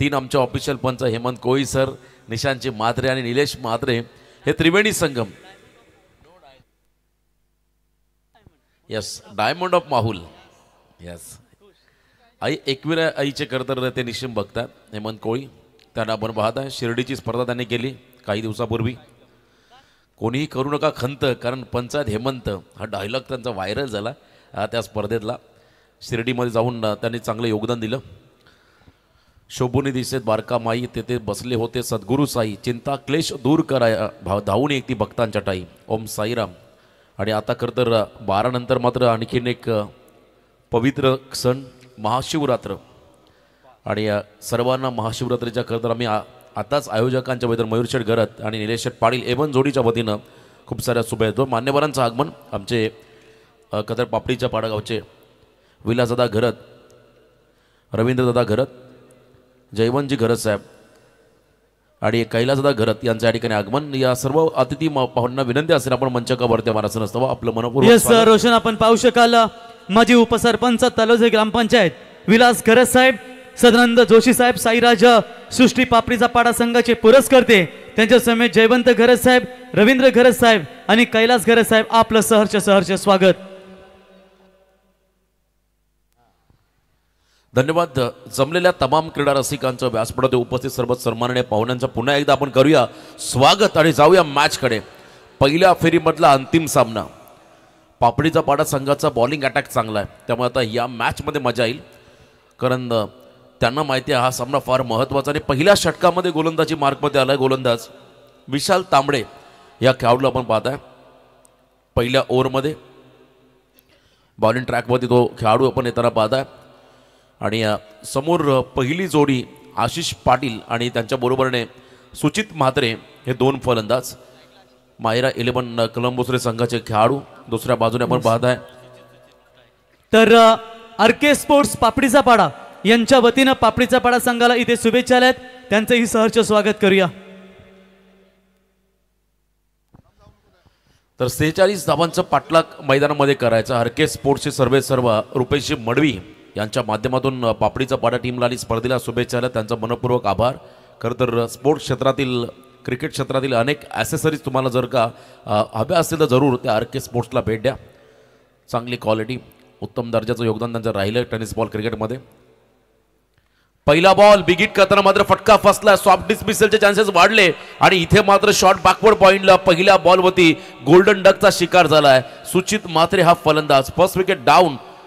तीन आमच्या ऑफिशियल पंच हेमंत कोळी सर निशांतजी मात्रे आणि निलेश मात्रे हे Triveni Sangam yes diamond of Mahul yes आई एकविरा आईचे कर्तव्य ते निश्चिम बघतात हेमंत कोळी त्यांना आपण आहे शिर्डीची स्पर्धा त्यांनी केली काही दिवसापूर्वी कोणीही करू नका खंत कारण पंचायत हेमंत हा डायलॉग त्यांचा व्हायरल झाला त्या स्पर्धेतला शिर्डीमध्ये जाऊन त्यांनी चांगलं योगदान दिलं शोभूनी दिसेत बारका माई तेथे बसले होते सद्गुरू साई चिंता क्लेश दूर कराय धावून एक ती भक्तांच्या टाई ओम साईराम आणि आता खरं तर बारानंतर मात्र आणखीन एक पवित्र सण महाशिवरात्र आणि सर्वांना महाशिवरात्रीच्या खरं तर आम्ही आताच आयोजकांच्या वतीनं मयूरशेठ घरत आणि निलेशेठ पाटील एवन जोडीच्या वतीनं खूप साऱ्या शुभे देतो मान्यवरांचं आगमन आमचे कदर पापडीच्या पाडागावचे विलासदा घरत रवींद्रदादा घरत जयवंतजी घरत साहेब आणि कैलासदा घरत यांच्या ठिकाणी आगमन या सर्व अतिथी पाहुण्यांना विनंती असेल आपण मंचकावरती आम्हाला असं नसतं आपलं मनपूर्वक रोशन आपण पाहू शकाल माजी उपसरपंच तलोजे ग्रामपंचायत विलास घरत साहेब सदानंद जोशी साहेब साईराज सृष्टी पापरीचा पाडा संघाचे पुरस्कर्ते त्यांच्या समेत जयवंत घरत साहेब रवींद्र घरत साहेब आणि कैलास घरत साहेब आपलं सहर्ष सहर्ष स्वागत धन्यवाद जमलेल्या तमाम क्रीडा रसिकांचं व्यासपीठात उपस्थित सर्व सन्माननीय पाहुण्यांचं पुन्हा एकदा आपण करूया स्वागत आणि जाऊया मॅचकडे पहिल्या फेरीमधला अंतिम सामना पापडीचा पाडा संघाचा बॉलिंग अटॅक चांगला आहे त्यामुळे आता या मॅचमध्ये मजा येईल कारण त्यांना माहिती आहे हा सामना फार महत्त्वाचा आणि पहिल्या षटकामध्ये गोलंदाजी मार्कमध्ये आला आहे गोलंदाज विशाल तांबडे या खेळाडूला आपण पाहत आहे पहिल्या ओव्हरमध्ये बॉलिंग ट्रॅकमध्ये तो खेळाडू आपण येताना पाहत आहे आणि समोर पहिली जोडी आशिष पाटील आणि त्यांच्याबरोबरने सुचित म्हात्रे हे दोन फलंदाज मायरा इलेवन कलंबोसरे संघाचे खेळाडू दुसऱ्या बाजूने आपण पाहत आहे तर आर के स्पोर्ट्स पापडीचा पाडा यांच्या वतीनं पापडीचा पाडा संघाला इथे शुभेच्छा आल्यात आहेत त्यांचंही सहर्ष स्वागत करूया तर सेहेचाळीस धावांचं पाठलाग मैदानामध्ये करायचं आर के स्पोर्ट्सचे सर्वे सर्व रुपेशी मडवी यांच्या माध्यमातून पापडीचा पाडा टीमला आणि स्पर्धेला शुभेच्छा आल्या त्यांचा मनपूर्वक आभार खरं तर स्पोर्ट्स क्षेत्रातील क्रिकेट क्षेत्रातील अनेक ॲसेसरीज तुम्हाला जर का हव्या असतील तर जरूर त्या आर के स्पोर्ट्सला भेट द्या चांगली क्वालिटी उत्तम दर्जाचं योगदान त्यांचं राहिलं टेनिस बॉल क्रिकेटमध्ये पहिला बॉल बिगिट करताना मात्र फटका फसला सॉफ्ट डिस्मिसलचे चान्सेस वाढले आणि इथे मात्र शॉर्ट बॅकवर्ड पॉईंटला पहिल्या बॉलवरती गोल्डन डकचा शिकार झाला आहे सुचित मात्रे हा फलंदाज फर्स्ट विकेट डाऊन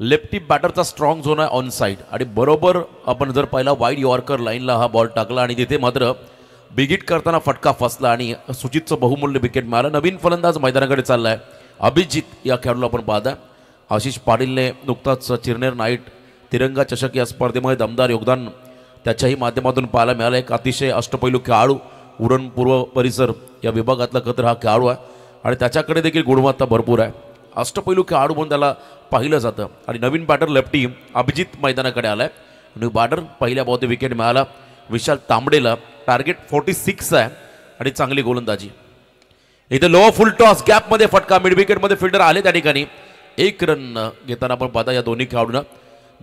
लेफ्टी बॅटरचा स्ट्रॉंग झोन आहे ऑन साईड आणि बरोबर आपण जर पहिला वाईड यॉर्कर लाईनला हा बॉल टाकला आणि तिथे मात्र बिगिट करताना फटका फसला आणि सुजितचं बहुमूल्य विकेट मिळालं नवीन फलंदाज मैदानाकडे चालला आहे अभिजित या खेळाडूला आपण पाहत आशिष पाटीलने नुकताच चिरनेर नाईट तिरंगा चषक या स्पर्धेमध्ये दमदार योगदान त्याच्याही माध्यमातून पाहायला मिळालं एक अतिशय अष्टपैलू खेळाडू उरणपूर्व परिसर या विभागातला खतर हा खेळाडू आहे आणि त्याच्याकडे देखील गुणवत्ता भरपूर आहे अष्टपैलू खेळाडू म्हणून त्याला पाहिलं जातं आणि नवीन बॅटर लेफ्टी अभिजित मैदानाकडे आला आहे न्यू बॅटर पहिल्या बौद्ध विकेट मिळाला विशाल तांबडेला टार्गेट फोर्टी सिक्स आहे आणि चांगली गोलंदाजी इथं लो फुल टॉस गॅपमध्ये फटका मिड विकेटमध्ये फिल्डर आले त्या ठिकाणी एक रन घेताना आपण पाहता या दोन्ही खेळाडूंना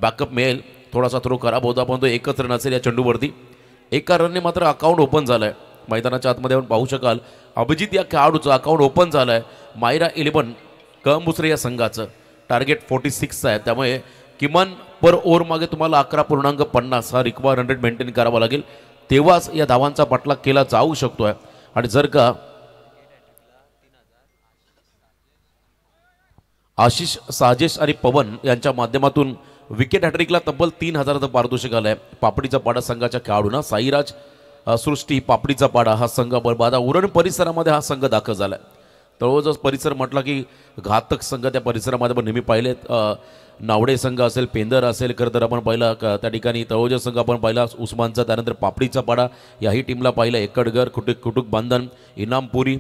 बॅकअप मिळेल थोडासा थ्रो खराब होता पण तो एकच रन असेल या चेंडूवरती एका रनने मात्र अकाउंट ओपन झालं आहे मैदानाच्या आतमध्ये आपण पाहू शकाल अभिजित या खेळाडूचं अकाउंट ओपन झालं आहे मायरा इलेवन कळंबुसरे या संघाचं टार्गेट फोर्टी सिक्स आहे त्यामुळे किमान पर मागे तुम्हाला अकरा पूर्णांक पन्नास हा रिक्वायर हंड्रेड मेंटेन करावा लागेल तेव्हाच या धावांचा पाठलाग केला जाऊ शकतो आहे आणि जर का आशिष साजेश आणि पवन यांच्या माध्यमातून विकेट हॅट्रिकला तब्बल तीन हजाराचं पारितोषिक आलं आहे पापडीचा पाडा संघाच्या खेळाडूंना साईराज सृष्टी पापडीचा पाडा हा संघ बरबादा उरण परिसरामध्ये हा संघ दाखल झाला आहे तळोजाच परिसर म्हटला की घातक संघ त्या परिसरामध्ये पण नेहमी पाहिलेत नावडे संघ असेल पेंदर असेल खरं तर आपण पाहिला का त्या ठिकाणी तळोजा संघ आपण पाहिला उस्मानचा त्यानंतर पापडीचा पाडा याही टीमला पाहिला एकडगर कुटुक कुटुक बांधन इनामपुरी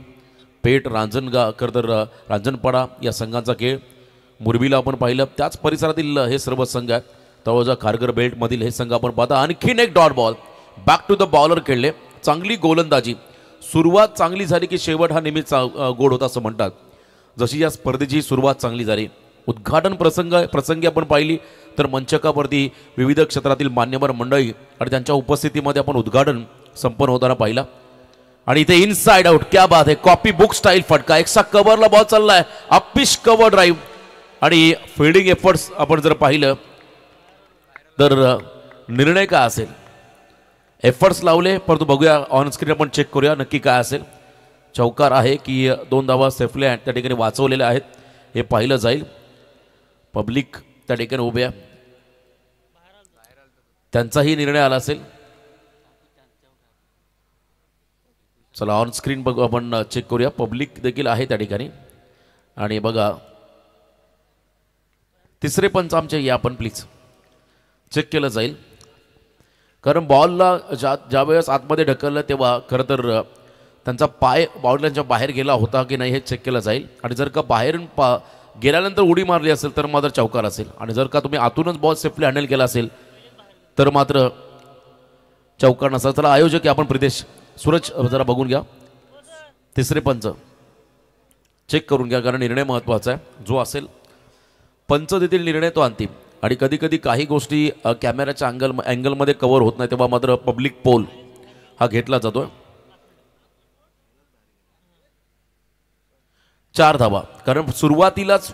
पेठ रांजणगा खरं तर रांजणपाडा या संघांचा खेळ मुरबीला आपण पाहिलं त्याच परिसरातील हे सर्व संघ आहेत तळोजा खारगर बेल्टमधील हे संघ आपण पाहता आणखीन एक dot ball back to the bowler खेळले चांगली गोलंदाजी सुरुवात चांगली झाली की शेवट हा नेहमीच गोड होता असं म्हणतात जशी या स्पर्धेची सुरुवात चांगली झाली उद्घाटन प्रसंग प्रसंगी आपण पाहिली तर मंचकावरती विविध क्षेत्रातील मान्यवर मंडळी आणि त्यांच्या उपस्थितीमध्ये आपण उद्घाटन संपन्न होताना पाहिला आणि इथे साईड आउट क्या बात आहे कॉपी बुक स्टाईल फटका एक्सा कव्हरला बॉल चाललाय अपिश कव्हर ड्राईव्ह आणि फिल्डिंग एफर्ट्स आपण जर पाहिलं तर निर्णय काय असेल एफर्ट्स लावले परंतु बघूया ऑन स्क्रीन आपण चेक करूया नक्की काय असेल चौकार आहे की दोन धावा सेफले आहेत त्या ठिकाणी वाचवलेले आहेत हे पाहिलं जाईल पब्लिक त्या ठिकाणी उभ्या त्यांचाही निर्णय आला असेल चला ऑन स्क्रीन बघू आपण चेक करूया पब्लिक देखील आहे त्या ठिकाणी आणि बघा तिसरे पंच आमचे या पण प्लीज चेक केलं जाईल कारण बॉलला ज्या वेळेस आतमध्ये ढकललं तेव्हा खरं तर त्यांचा पाय बाउंड्रीच्या बाहेर गेला होता की नाही हे चेक केलं जाईल आणि जर का बाहेरून पा गेल्यानंतर उडी मारली असेल तर मात्र चौकार असेल आणि जर का तुम्ही आतूनच बॉल सेफली हँडल केला असेल तर मात्र चौकार नसाल चला आयोजक आपण प्रदेश सूरज जरा बघून घ्या तिसरे पंच चेक करून घ्या कारण निर्णय महत्त्वाचा आहे जो असेल पंच देतील निर्णय तो अंतिम आणि कधीकधी काही गोष्टी कॅमेऱ्याच्या अँगल अँगलमध्ये कवर होत नाही तेव्हा मात्र पब्लिक पोल हा घेतला जातो चार धावा कारण सुरुवातीलाच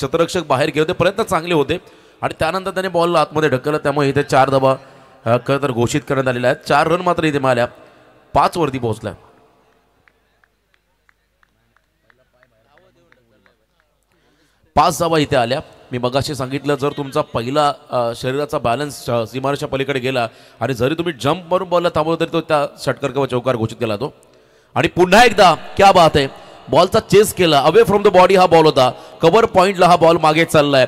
शतरक्षक बाहेर गेले होते प्रयत्न चांगले होते आणि त्यानंतर त्याने बॉलला आतमध्ये ढकलला त्यामुळे इथे चार धावा खरं तर घोषित करण्यात आलेला आहेत चार रन मात्र इथे पाच वरती पोहोचल्या पाच धावा इथे आल्या मी मगाशी सांगितलं जर तुमचा पहिला शरीराचा बॅलन्स सीमारेषा पलीकडे गेला आणि जरी तुम्ही जंप मारून बॉलला थांबवलं तरी तो त्या षटकर किंवा चौकार घोषित केला तो आणि पुन्हा एकदा क्या बात आहे बॉलचा चेस केला अवे फ्रॉम द बॉडी हा बॉल होता कवर पॉईंटला हा बॉल मागे चाललाय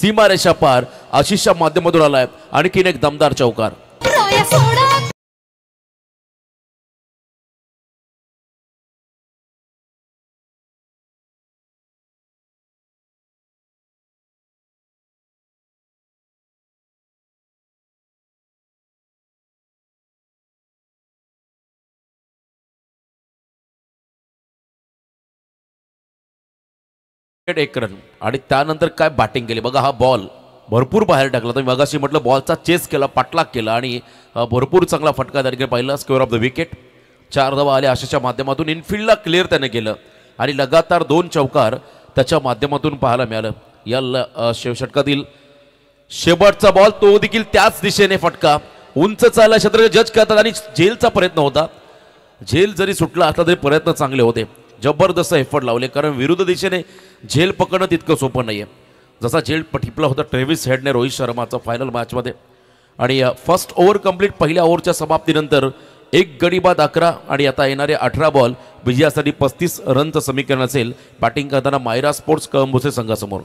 सीमारेषा पार आशिषच्या माध्यमातून आलाय आणखीन एक दमदार चौकार एक रन आणि त्यानंतर काय बॅटिंग केली बघा हा बॉल भरपूर बाहेर टाकला तर मगाशी म्हटलं बॉलचा चेस केला पाठलाग केला आणि भरपूर चांगला फटका त्याने पहिला स्क्वेअर ऑफ द विकेट चार धावा आले अशाच्या माध्यमातून इनफिल्डला क्लिअर त्याने केलं आणि लगातार दोन चौकार त्याच्या माध्यमातून पाहायला मिळालं या ल षटकातील शेवटचा बॉल तो देखील त्याच दिशेने फटका उंच चालला क्षेत्र जज करतात आणि झेलचा प्रयत्न होता झेल जरी सुटला असला तरी प्रयत्न चांगले होते जबरदस्त एफर्ट लावले कारण विरुद्ध दिशेने झेल पकडणं तितकं सोपं नाही आहे जसा झेल ठिपला होता ट्रेव्हिस हेडने रोहित शर्माचा फायनल मॅचमध्ये आणि फर्स्ट ओव्हर कम्प्लीट पहिल्या ओव्हरच्या समाप्तीनंतर एक गडी बाद अकरा आणि आता येणारे अठरा बॉल विजयासाठी पस्तीस रनचं समीकरण असेल बॅटिंग करताना मायरा स्पोर्ट्स कळंबुसे संघासमोर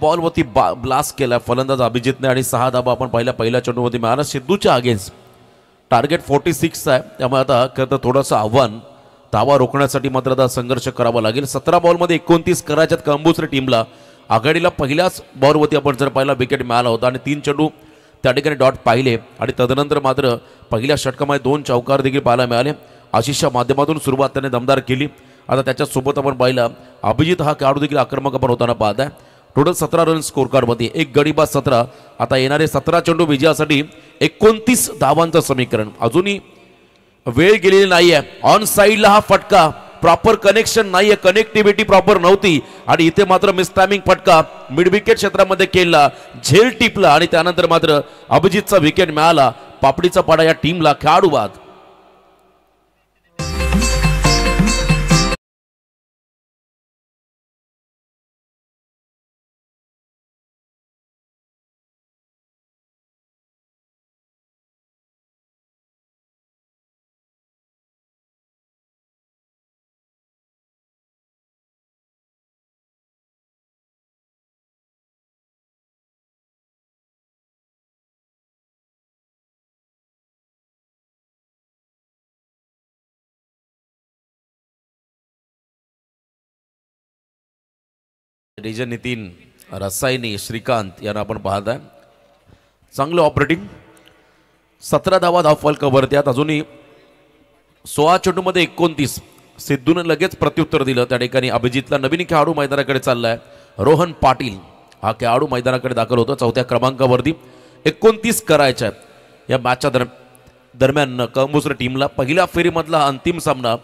बॉलवरती बा ब्लास्ट केला फलंदाज अभिजितने आणि सहा धाबा आपण पहिला पहिल्या मध्ये मिळाला सिद्धूच्या अगेन्स्ट टार्गेट फोर्टी सिक्स आहे त्यामुळे आता खरं तर थोडंसं आव्हान धावा रोखण्यासाठी मात्र आता संघर्ष करावा लागेल सतरा बॉलमध्ये एकोणतीस करायच्यात कंबुसरे टीमला आघाडीला पहिल्याच बॉलवरती आपण जर पहिला विकेट मिळाला होता आणि तीन चेंडू त्या ठिकाणी डॉट पाहिले आणि तदनंतर मात्र पहिल्या षटकामध्ये दोन चौकार देखील पाहायला मिळाले आशिषच्या माध्यमातून सुरुवात त्याने दमदार केली आता त्याच्यासोबत आपण पाहिला अभिजित हा खेळाडू देखील आक्रमक आपण होताना पाहत आहे टोटल सतरा रन स्कोर कार्डमध्ये एक गड़ीबा सतरा आता येणारे सतरा चेंडू विजयासाठी एकोणतीस धावांचं समीकरण अजूनही वेळ गेलेली नाहीये ऑन साईडला हा फटका प्रॉपर कनेक्शन नाहीये कनेक्टिव्हिटी प्रॉपर नव्हती आणि इथे मात्र मिस्टॅमिंग फटका मिड विकेट क्षेत्रामध्ये केला झेल टिपला आणि त्यानंतर मात्र अभिजितचा विकेट मिळाला पापडीचा पाडा या टीमला खेळाडू डिजन नितीन रसायनी श्रीकांत यांना आपण पाहत आहे चांगलं ऑपरेटिंग सतरा धावा धावफल त्यात अजूनही सोळा चेंडूमध्ये एकोणतीस सिद्धूने लगेच प्रत्युत्तर दिलं त्या ठिकाणी अभिजितला नवीन खेळाडू मैदानाकडे चाललाय रोहन पाटील हा खेळाडू मैदानाकडे दाखल होतो चौथ्या क्रमांकावरती एकोणतीस करायच्या या मॅचच्या दर दरम्यान कमुसर टीमला पहिल्या फेरीमधला अंतिम सामना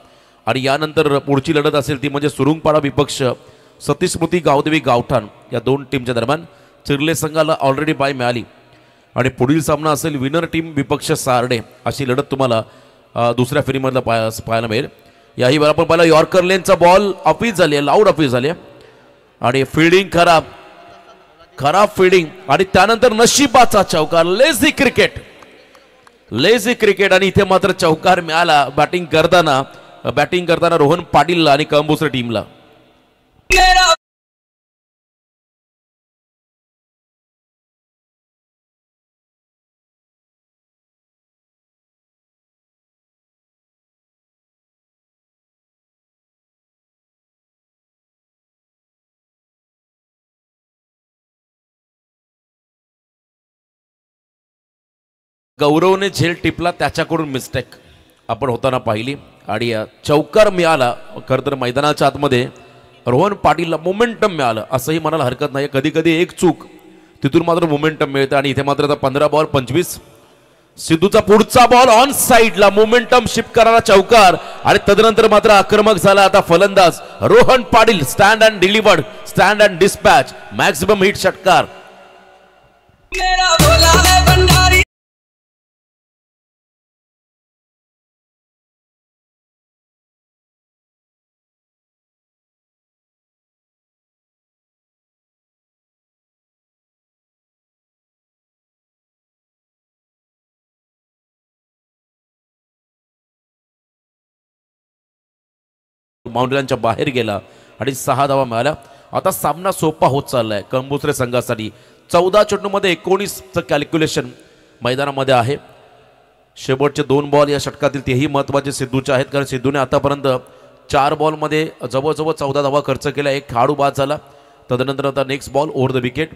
आणि यानंतर पुढची लढत असेल ती म्हणजे सुरुंगपाडा विपक्ष सतीश स्मृती गावदेवी गावठाण या दोन टीमच्या दरम्यान चिरले संघाला ऑलरेडी बाय मिळाली आणि पुढील सामना असेल विनर टीम विपक्ष सारडे अशी लढत तुम्हाला दुसऱ्या फेरीमधला पाय पाहायला मिळेल याही वेळा आपण पाहिला यॉर्कर लेनचा बॉल ऑफिस झाली लाऊड अपील झाली आणि फिल्डिंग खराब खराब फिल्डिंग आणि त्यानंतर नशिबाचा चौकार लेझी क्रिकेट लेझी क्रिकेट आणि इथे मात्र चौकार मिळाला बॅटिंग करताना बॅटिंग करताना रोहन पाटीलला आणि कंबोसर टीमला गौरवने झेल टिपला त्याच्याकडून मिस्टेक आपण होताना पाहिली आणि चौकार मिळाला खरं तर मैदानाच्या आतमध्ये रोहन पाटीलला मोमेंटम मिळालं असंही म्हणायला हरकत नाही कधी कधी एक चूक तिथून मात्र मोमेंटम मिळतं आणि इथे मात्र आता पंधरा बॉल पंचवीस सिद्धूचा पुढचा बॉल ऑन साईडला मोमेंटम शिफ्ट करणारा चौकार आणि तदनंतर मात्र आक्रमक झाला आता फलंदाज Rohan Patil stand and delivered stand and dispatch maximum hit षटकार माउंटनच्या बाहेर गेला आणि सहा धावा मिळाल्या आता सामना सोपा होत चालला आहे कंबुसरे संघासाठी चौदा चेंडूमध्ये एकोणीसचं कॅल्क्युलेशन मैदानामध्ये आहे शेवटचे दोन बॉल या षटकातील तेही महत्त्वाचे सिद्धूचे आहेत कारण सिद्धूने आतापर्यंत चार बॉलमध्ये जवळजवळ चौदा धावा खर्च केला एक खाडू बाद झाला तदनंतर आता next ball over the wicket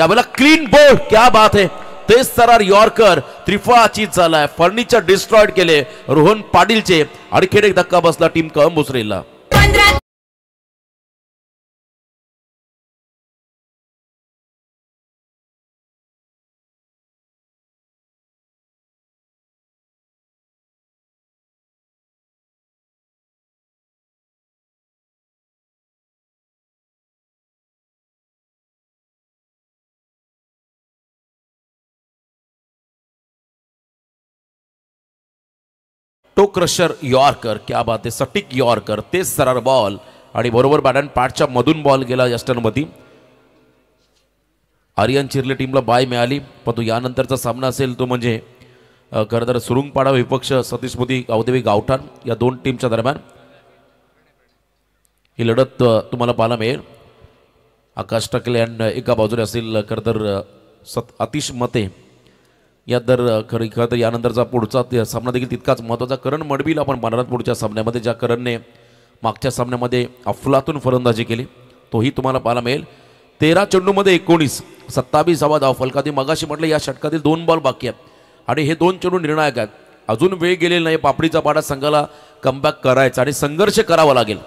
यावेळेला क्लीन बोर्ड क्या बात आहे तेच सरार यॉर्कर त्रिफळाचीत झालाय फर्निचर डिस्ट्रॉइड केले रोहन पाटीलचे आणखीन एक धक्का बसला टीम कळंबुसरीला तो क्रशर यॉर्कर क्या बात आहे सटीक यॉर्कर तेच सरार बॉल आणि बरोबर बॅटन पाठच्या मधून बॉल गेला यस्टनमध्ये आर्यन चिरले टीमला बाय मिळाली पण तो यानंतरचा सामना असेल तो म्हणजे खरं तर सुरुंगपाडा विपक्ष सतीश मोदी गावदेवी गावठाण या दोन टीमच्या दरम्यान ही लढत तुम्हाला पाहायला मिळेल आकाश टकले अँड एका बाजूला असेल खरं तर सत अतिश मते या दर खरं खरं तर यानंतरचा पुढचा सामना देखील तितकाच महत्त्वाचा करण मडबील आपण पाहणार पुढच्या सामन्यामध्ये ज्या करणने मागच्या सामन्यामध्ये अफलातून फलंदाजी केली तोही तुम्हाला पाहायला मिळेल तेरा चेंडूमध्ये एकोणीस सत्तावीसावा धाव फलकादी मगाशी म्हटलं या षटकातील दोन बॉल बाकी आहेत आणि हे दोन चेंडू निर्णायक आहेत अजून वेळ गेलेला नाही पापडीचा पाडा संघाला कमबॅक करायचा आणि संघर्ष करावा लागेल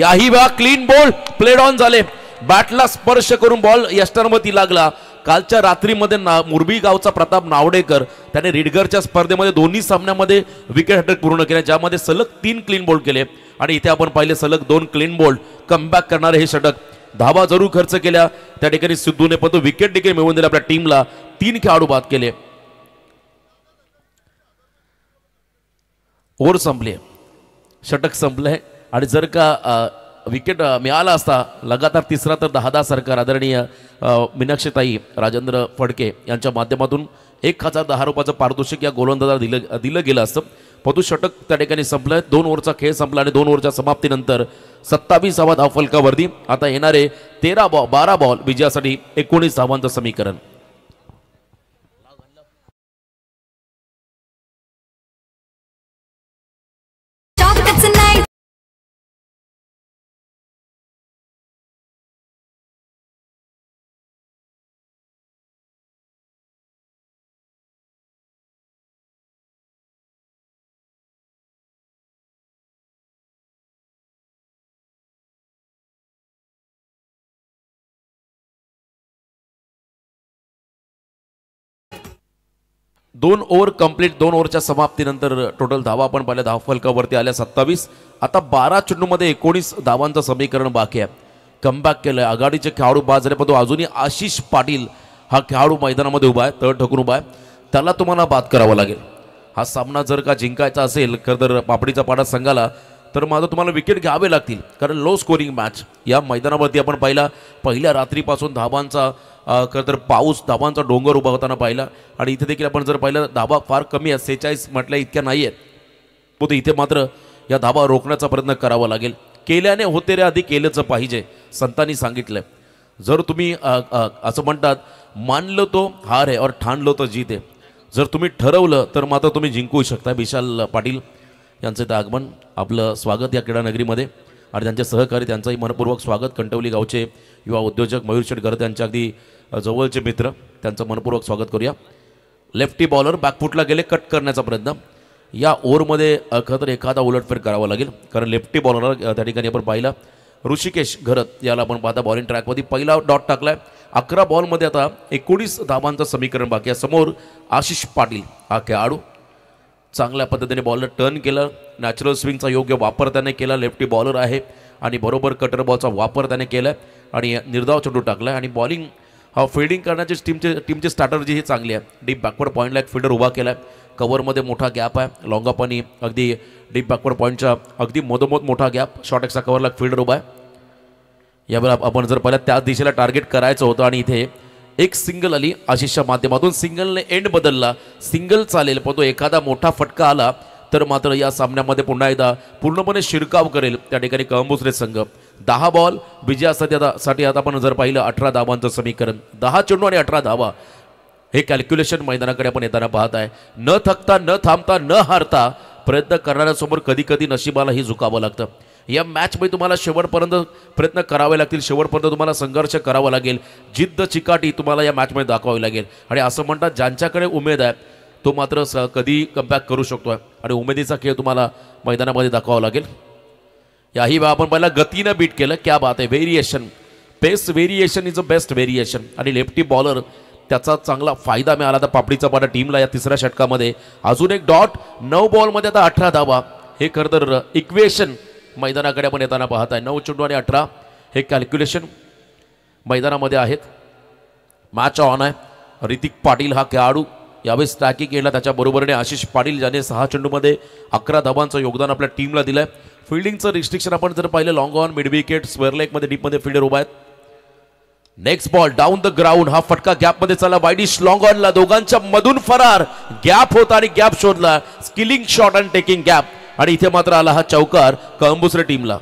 याही वेळा क्लीन बॉल प्लेड ऑन झाले बॅटला स्पर्श करून बॉल यष्टरमती लागला कालच्या रात्रीमध्ये ना मुरबी गावचा प्रताप नावडेकर त्याने रिडगरच्या स्पर्धेमध्ये दोन्ही सामन्यामध्ये विकेट हटक पूर्ण केले ज्यामध्ये सलग तीन क्लीन बोल्ड केले आणि इथे आपण पाहिले सलग दोन क्लीन बोल्ड कमबॅक करणारे हे षटक धावा जरूर खर्च केल्या त्या ठिकाणी सिद्धूने पण तो विकेट देखील मिळवून दिले आपल्या टीमला तीन खेळाडू बाद केले ओव्हर संपले षटक संपलंय आणि जर का विकेट मिळाला असता लगातार तिसरा तर दहा दहा सरकार आदरणीय मीनाक्षीताई राजेंद्र फडके यांच्या माध्यमातून एक हजार दहा रुपयाचं पारितोषिक या गोलंदाजाला दिलं दिलं गेलं असतं परंतु षटक त्या ठिकाणी संपलं दोन ओव्हरचा खेळ संपला आणि दोन ओव्हरच्या समाप्तीनंतर सत्तावीसावा धाव फलकावरती आता येणारे तेरा बॉ बारा बॉल विजयासाठी एकोणीस धावांचं समीकरण दोन ओव्हर कंप्लीट दोन ओव्हरच्या समाप्तीनंतर टोटल धावा आपण पाहिल्या धाव फलकावरती आल्या सत्तावीस आता बारा चेंडूमध्ये एकोणीस धावांचं समीकरण बाकी आहे कमबॅक केलं आघाडीचे खेळाडू बाद झाले पण तो अजूनही आशिष पाटील हा खेळाडू मैदानामध्ये उभा आहे तळ ठकून उभा आहे त्याला तुम्हाला बाद करावा लागेल हा सामना जर का जिंकायचा असेल खरं तर पापडीचा पाडा संघाला तर माझं तुम्हाला विकेट घ्यावे लागतील कारण लो स्कोरिंग मॅच या मैदानावरती आपण पाहिला पहिल्या रात्रीपासून धावांचा खरं तर पाऊस धाबांचा डोंगर उभा होताना पाहिला आणि इथे देखील आपण जर पाहिलं धाबा फार कमी आहे सेहेचाळीस म्हटल्या इतक्या नाही आहेत इथे मात्र या धाबा रोखण्याचा प्रयत्न करावा लागेल केल्याने होते रे आधी केलंच पाहिजे संतांनी सांगितलं जर तुम्ही असं म्हणतात मानलं तो हार आहे और ठाणलं तर जीत आहे जर तुम्ही ठरवलं तर मात्र तुम्ही जिंकू शकता विशाल पाटील यांचं ते आगमन आपलं स्वागत या क्रीडानगरीमध्ये आणि त्यांचे सहकारी त्यांचंही मनपूर्वक स्वागत कंटवली गावचे युवा उद्योजक मयूर शेटगर त्यांच्या अगदी जवळचे मित्र त्यांचं मनपूर्वक स्वागत करूया लेफ्टी बॉलर बॅकफुटला गेले कट करण्याचा प्रयत्न या ओव्हरमध्ये खरंतर एखादा उलटफेर करावा लागेल कारण लेफ्टी बॉलरला त्या ठिकाणी आपण पाहिला ऋषिकेश घरत याला आपण पाहता बॉलिंग ट्रॅकमध्ये पहिला डॉट टाकला आहे अकरा बॉलमध्ये आता एकोणीस धाबांचं समीकरण बाकी आहे समोर आशिष पाटील हा खेळाडू चांगल्या पद्धतीने बॉलर टर्न केलं नॅचरल स्विंगचा योग्य वापर त्याने केला लेफ्टी बॉलर आहे आणि बरोबर कटर बॉलचा वापर त्याने केला आणि निर्धाव चेंडू टाकला आणि बॉलिंग हा फिल्डिंग करण्याचे टीमचे टीमचे स्टार्टर जे हे चांगले आहे डीप बॅकवर्ड पॉईंटला एक फिल्डर उभा केला आहे कवरमध्ये मोठा गॅप आहे लॉंगापानी अगदी डीप बॅकवर्ड पॉईंटच्या अगदी मधोमध मोठा गॅप शॉर्ट एक्सचा कवरला फिल्डर उभा आहे यावेळेला आपण जर पहिल्या त्याच दिशेला टार्गेट करायचं होतं आणि इथे एक सिंगल आली आशिषच्या माध्यमातून सिंगलने एंड बदलला सिंगल चालेल पण तो एखादा मोठा फटका आला तर मात्र या सामन्यामध्ये पुन्हा एकदा पूर्णपणे शिरकाव करेल त्या ठिकाणी कळंबुसरे संघ दहा बॉल विजयासाठी आता साठी आता आपण जर पाहिलं अठरा धावांचं समीकरण दहा चेंडू आणि अठरा धावा हे कॅल्क्युलेशन मैदानाकडे आपण येताना पाहत आहे न थकता न थांबता न हारता प्रयत्न करणाऱ्यासमोर कधी कधी नशिबालाही झुकावं लागतं या मॅचमध्ये तुम्हाला शेवटपर्यंत प्रयत्न करावे लागतील शेवटपर्यंत तुम्हाला संघर्ष करावा लागेल जिद्द चिकाटी तुम्हाला या मॅचमध्ये दाखवावी लागेल आणि असं म्हणतात ज्यांच्याकडे उमेद आहे तो मात्र स कधी कमबॅक करू शकतो आणि उमेदीचा खेळ तुम्हाला मैदानामध्ये दाखवावा लागेल याही आपण पहिला गतीनं बीट केलं क्या बात आहे variation best variation is a best variation आणि लेफ्टी बॉलर त्याचा चांगला फायदा मिळाला तर पापडीचा पाडा टीमला या तिसऱ्या षटकामध्ये अजून एक डॉट नऊ बॉलमध्ये आता अठरा धावा हे खरं तर इक्वेशन मैदानाकडे आपण येताना पाहत आहे नऊ चेंडू आणि अठरा हे कॅल्क्युलेशन मैदानामध्ये आहेत मॅच ऑन आहे ऋतिक पाटील हा खेळाडू यावेळी ट्रॅकिंग केला त्याच्याबरोबरने आशिष पाटील ज्याने सहा चेंडूमध्ये अकरा धावांचं योगदान आपल्या टीमला दिलं आहे फिल्डिंगचं रिस्ट्रिक्शन आपण जर पाहिलं long on mid wicket square मध्ये डीपमध्ये फिल्डर उभा आहेत next ball down the ground हा फटका गॅपमध्ये चालला वायडिश लॉंग ऑनला दोघांच्या मधून फरार गॅप होता आणि गॅप शोधला skilling shot and taking gap आणि इथे मात्र आला हा चौकार कळंबुसरे टीमला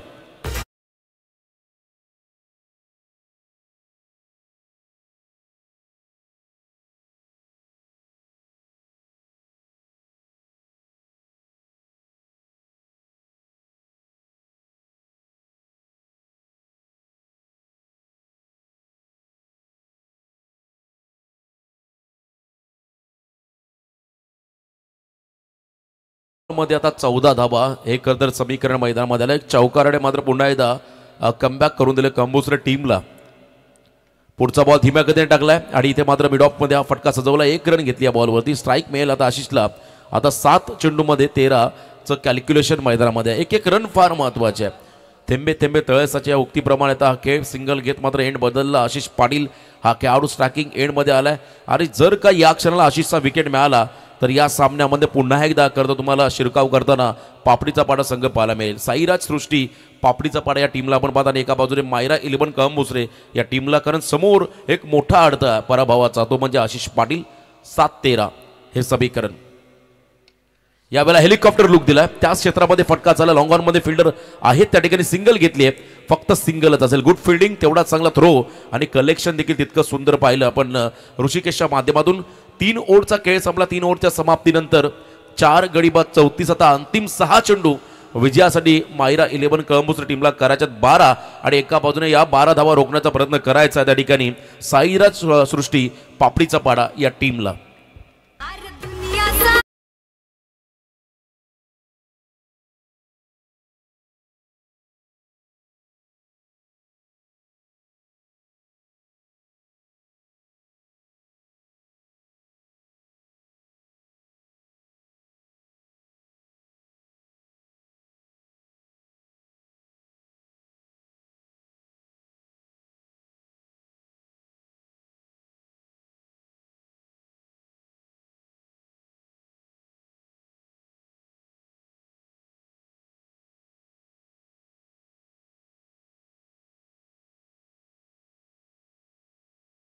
मध्ये आता चौदा धाबा हे खरं तर समीकरण मैदानामध्ये आलं चौकाराने मात्र पुन्हा एकदा कमबॅक करून दिलं कंबोजला टीमला पुढचा बॉल धीम्या गतीने टाकलाय आणि इथे मात्र मिड ऑफ हा फटका सजवला एक रन घेतली या बॉलवरती स्ट्राईक मिळेल आता आशिषला आता सात चेंडूमध्ये तेराचं कॅल्क्युलेशन मैदानामध्ये एक एक रन फार महत्त्वाचे आहे थेंबे थेंबे तळसाच्या या उक्तीप्रमाणे आता हा खेळ सिंगल घेत मात्र एंड बदलला आशिष पाटील हा खेळाडू स्ट्रॅकिंग एंडमध्ये आलाय आणि जर का या क्षणाला आशिषचा विकेट मिळाला तर या सामन्यामध्ये पुन्हा एकदा करतो तुम्हाला शिरकाव करताना पापडीचा पाडा संघ पाहायला मिळेल साईराज सृष्टी पापडीचा पाडा या टीमला आपण पाहताना एका बाजूने मायरा इलेवन कम मुसरे या टीमला कारण समोर एक मोठा अडथळा पराभवाचा तो म्हणजे आशिष पाटील सात तेरा हे समीकरण यावेळेला हेलिकॉप्टर लुक दिला त्याच क्षेत्रामध्ये फटका झाला लॉंग ऑनमध्ये फिल्डर आहेत त्या ठिकाणी सिंगल घेतली आहे फक्त सिंगलच असेल गुड फिल्डिंग तेवढा चांगला थ्रो आणि कलेक्शन देखील तितकं सुंदर पाहिलं आपण ऋषिकेशच्या माध्यमातून तीन ओव्हरचा खेळ संपला तीन ओव्हरच्या समाप्तीनंतर चार गडीबाद चौतीस आता अंतिम सहा चेंडू विजयासाठी मायरा इलेव्हन कळंबूस टीमला करायच्यात बारा आणि एका बाजूने या बारा धावा रोखण्याचा प्रयत्न करायचा त्या ठिकाणी साईराज सृष्टी पापडीचा पाडा या टीमला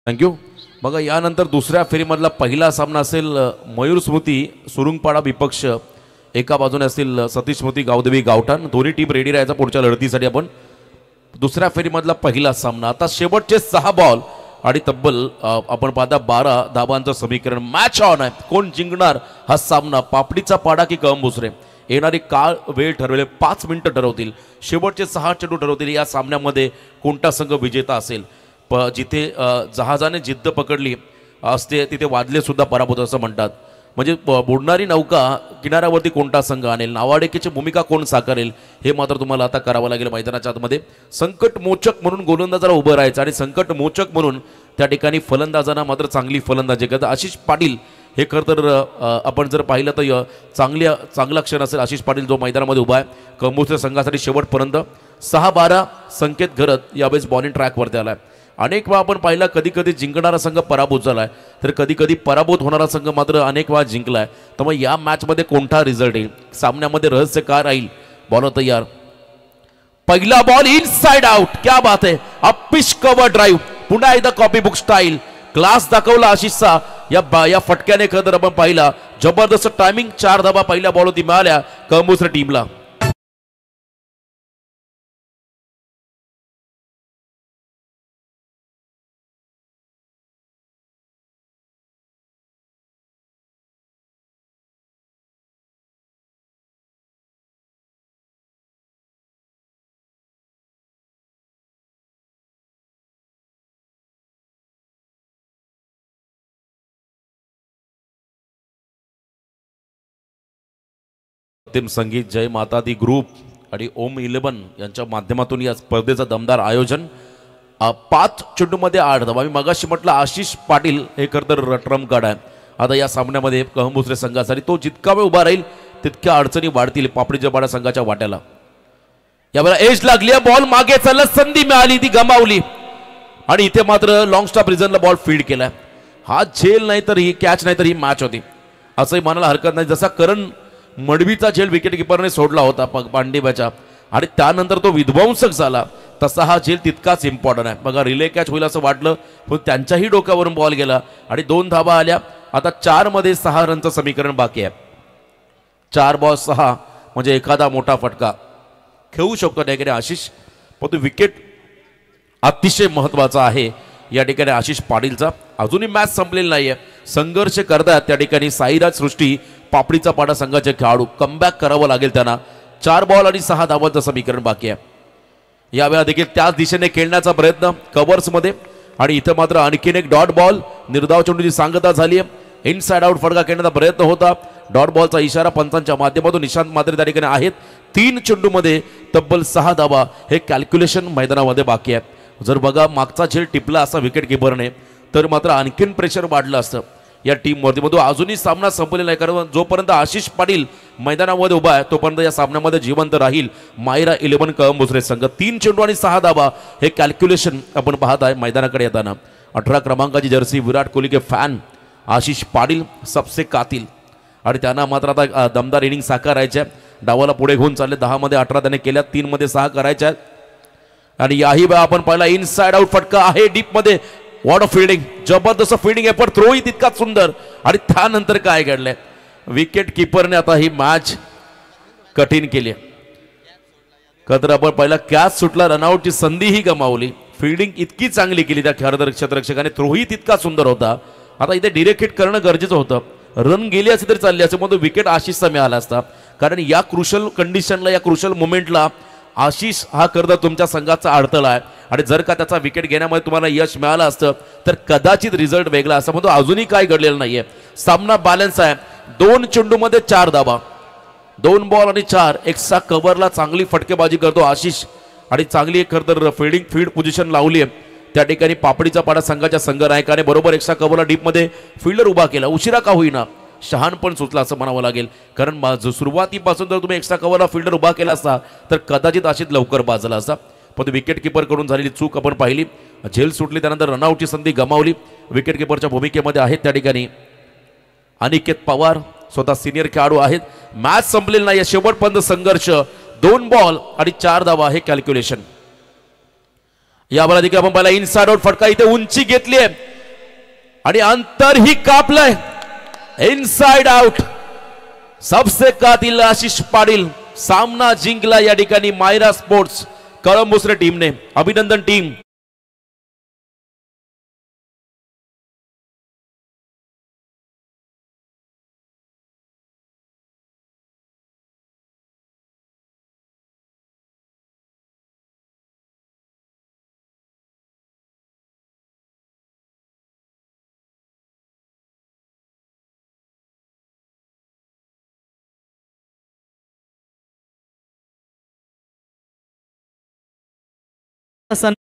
थँक्यू बघा यानंतर दुसऱ्या फेरीमधला पहिला सामना असेल मयूर स्मृती सुरुंगपाडा विपक्ष एका बाजूने असतील सतीश स्मृती गावदेवी गावठाण दोन्ही टीम रेडी राहायचा पुढच्या लढतीसाठी आपण दुसऱ्या फेरीमधला पहिला सामना आता शेवटचे सहा बॉल आणि तब्बल आपण पाहता बारा धाबांचं समीकरण मॅच ऑन आहे कोण जिंकणार हा सामना पापडीचा पाडा की कळम येणारी काळ वेळ ठरवले पाच मिनिटं ठरवतील शेवटचे सहा चेंडू ठरवतील या सामन्यामध्ये कोणता संघ विजेता असेल प जिथे जहाजाने जिद्द पकडली असते तिथे वादलेसुद्धा पराभूत असं म्हणतात म्हणजे बुडणारी नौका किनाऱ्यावरती कोणता संघ आणेल नावाडेकीची भूमिका कोण साकारेल हे मात्र तुम्हाला आता करावं लागेल मैदानाच्या आतमध्ये संकट मोचक म्हणून गोलंदाजाला उभं राहायचं आणि संकट मोचक म्हणून त्या ठिकाणी फलंदाजांना मात्र चांगली फलंदाजी करतात आशिष पाटील हे खरं तर आपण जर पाहिलं तर चांगल्या चांगला क्षण असेल आशिष पाटील जो मैदानामध्ये उभा आहे कंबोजच्या संघासाठी शेवटपर्यंत सहा बारा संकेत घरत यावेळेस बॉलिंग ट्रॅकवरती आला आहे अनेक वेळा आपण पाहिला कधी कधी जिंकणारा संघ पराभूत झाला आहे तर कधी कधी पराभूत होणारा संघ मात्र अनेक वेळा जिंकला आहे मग या मॅचमध्ये कोणता रिझल्ट येईल सामन्यामध्ये रहस्य काय राहील बॉल तयार पहिला बॉल इन साइड आउट क्या बात आहे अपिश कवर ड्राईव्ह पुन्हा एकदा कॉपी बुक स्टाईल क्लास दाखवला सा या बा या फटक्याने खरं आपण पाहिला जबरदस्त टायमिंग चार धाबा पहिल्या होती मिळाल्या कमुसऱ्या टीमला अंतिम संगीत जय माता दी ग्रुप आणि ओम इलेवन यांच्या माध्यमातून या स्पर्धेचं दमदार आयोजन पाच चेंडूमध्ये आठ धावा मी मगाशी म्हटलं आशिष पाटील हे खरंतर तर ट्रम्प आहे आता या सामन्यामध्ये कहमुसरे संघासाठी तो जितका वेळ उभा राहील तितक्या अडचणी वाढतील पापडी जबाडा संघाच्या वाट्याला यावेळेला एज लागली बॉल मागे चालला संधी मिळाली ती गमावली आणि इथे मात्र लॉंग स्टॉप रिझनला बॉल फीड केला हा झेल नाही तर ही कॅच नाही तर ही मॅच होती असंही म्हणायला हरकत नाही जसा करण मडवीचा झेल विकेटकीपरने सोडला होता पांडिबाच्या आणि त्यानंतर तो विध्वंसक झाला तसा हा झेल तितकाच इम्पॉर्टंट आहे बघा रिले कॅच होईल असं वाटलं पण त्यांच्याही डोक्यावरून बॉल गेला आणि दोन धाबा आल्या आता चारमध्ये सहा रनचं समीकरण बाकी आहे चार बॉल सहा म्हणजे एखादा मोठा फटका खेळू शकतो त्या ठिकाणी आशिष पण तो विकेट अतिशय महत्त्वाचा आहे या ठिकाणी आशिष पाटीलचा अजूनही मॅच संपलेली नाही आहे संघर्ष करतात त्या ठिकाणी साईराज सृष्टी पापडीचा पाडा संघाचे खेळाडू कमबॅक करावं लागेल त्यांना चार बॉल आणि सहा धावांचं समीकरण बाकी आहे यावेळा देखील त्याच दिशेने खेळण्याचा प्रयत्न कव्हर्समध्ये आणि इथं मात्र आणखीन एक डॉट बॉल निर्धाव चेंडूची सांगता झाली आहे इनसाइड आउट फडका खेळण्याचा प्रयत्न होता डॉट बॉलचा इशारा पंचांच्या माध्यमातून निशांत मात्र त्या ठिकाणी आहेत तीन चेंडूमध्ये तब्बल सहा धावा हे कॅल्क्युलेशन मैदानामध्ये बाकी आहे जर बघा मागचा झेल टिपला असा विकेट किपरने तर मात्र आणखीन प्रेशर वाढलं असतं या टीम मग अजूनही सामना संपलेला आहे कारण जोपर्यंत आशिष पाटील मैदानामध्ये उभा आहे तोपर्यंत या सामन्यामध्ये जिवंत राहील मायरा इलेव्हन मुसरे संघ तीन चेंडू आणि सहा धाबा हे कॅल्क्युलेशन आपण पाहत आहे मैदानाकडे येताना अठरा क्रमांकाची जर्सी विराट के फॅन आशिष पाटील सबसे कातील आणि त्यांना मात्र आता दमदार इनिंग साकारायच्या डावाला पुढे घेऊन चालले दहामध्ये अठरा त्याने केल्या तीनमध्ये सहा करायच्या आहेत आणि याही वेळा आपण पाहिला इनसाइड आउट फटका आहे डीपमध्ये वॉट ऑफ फिल्डिंग जबरदस्त फिल्डिंग आहे पण थ्रोही तितकाच सुंदर आणि त्यानंतर काय घडलंय विकेट किपरने आता ही मॅच कठीण केली आहे आपण पहिला कॅच सुटला रनआउटची संधीही गमावली फिल्डिंग इतकी चांगली केली त्या खरं क्षेत्ररक्षकाने थ्रोही तितका सुंदर होता आता इथे डिरेक्ट हिट करणं गरजेचं होतं रन गेली असे तरी चालले असे मग विकेट आशिषचा मिळाला असता कारण या क्रुशल कंडिशनला या क्रुशल मुमेंटला आशिष हा करदा तुमच्या संघाचा अडथळा आहे आणि जर का त्याचा विकेट घेण्यामध्ये तुम्हाला यश मिळालं असतं तर कदाचित रिझल्ट वेगळा असं म्हणतो अजूनही काय घडलेलं नाहीये सामना बॅलन्स आहे दोन चेंडूमध्ये चार दाबा दोन बॉल आणि चार एक्सा कव्हरला चांगली फटकेबाजी करतो आशिष आणि चांगली एक तर फिल्डिंग फील्ड पोझिशन लावली आहे त्या ठिकाणी पापडीचा पाडा संघाच्या संघ नायकाने बरोबर एक्सा कव्हरला डीपमध्ये फिल्डर उभा केला उशिरा का होईना पण सुचला असं म्हणावं लागेल कारण माझं सुरुवातीपासून जर तुम्ही एक्स्ट्रा कवरला फिल्डर उभा केला असता तर कदाचित अशीच लवकर बाजला असता पण विकेट किपरकडून झालेली चूक आपण पाहिली झेल सुटली त्यानंतर रनआउटची संधी गमावली विकेट किपरच्या भूमिकेमध्ये आहेत त्या ठिकाणी अनिकेत पवार स्वतः सिनियर खेळाडू आहेत मॅच संपलेली नाही या शेवटपर्यंत संघर्ष दोन बॉल आणि चार धावा हे कॅल्क्युलेशन यावर देखील आपण पाहिला इनसाइड आउट फटका इथे उंची घेतली आहे आणि अंतर ही कापलंय इनसाइड आउट सबसे दिल आशिष पाटील सामना जिंकला या ठिकाणी मायरा स्पोर्ट्स कळंबुसरे टीमने अभिनंदन टीम son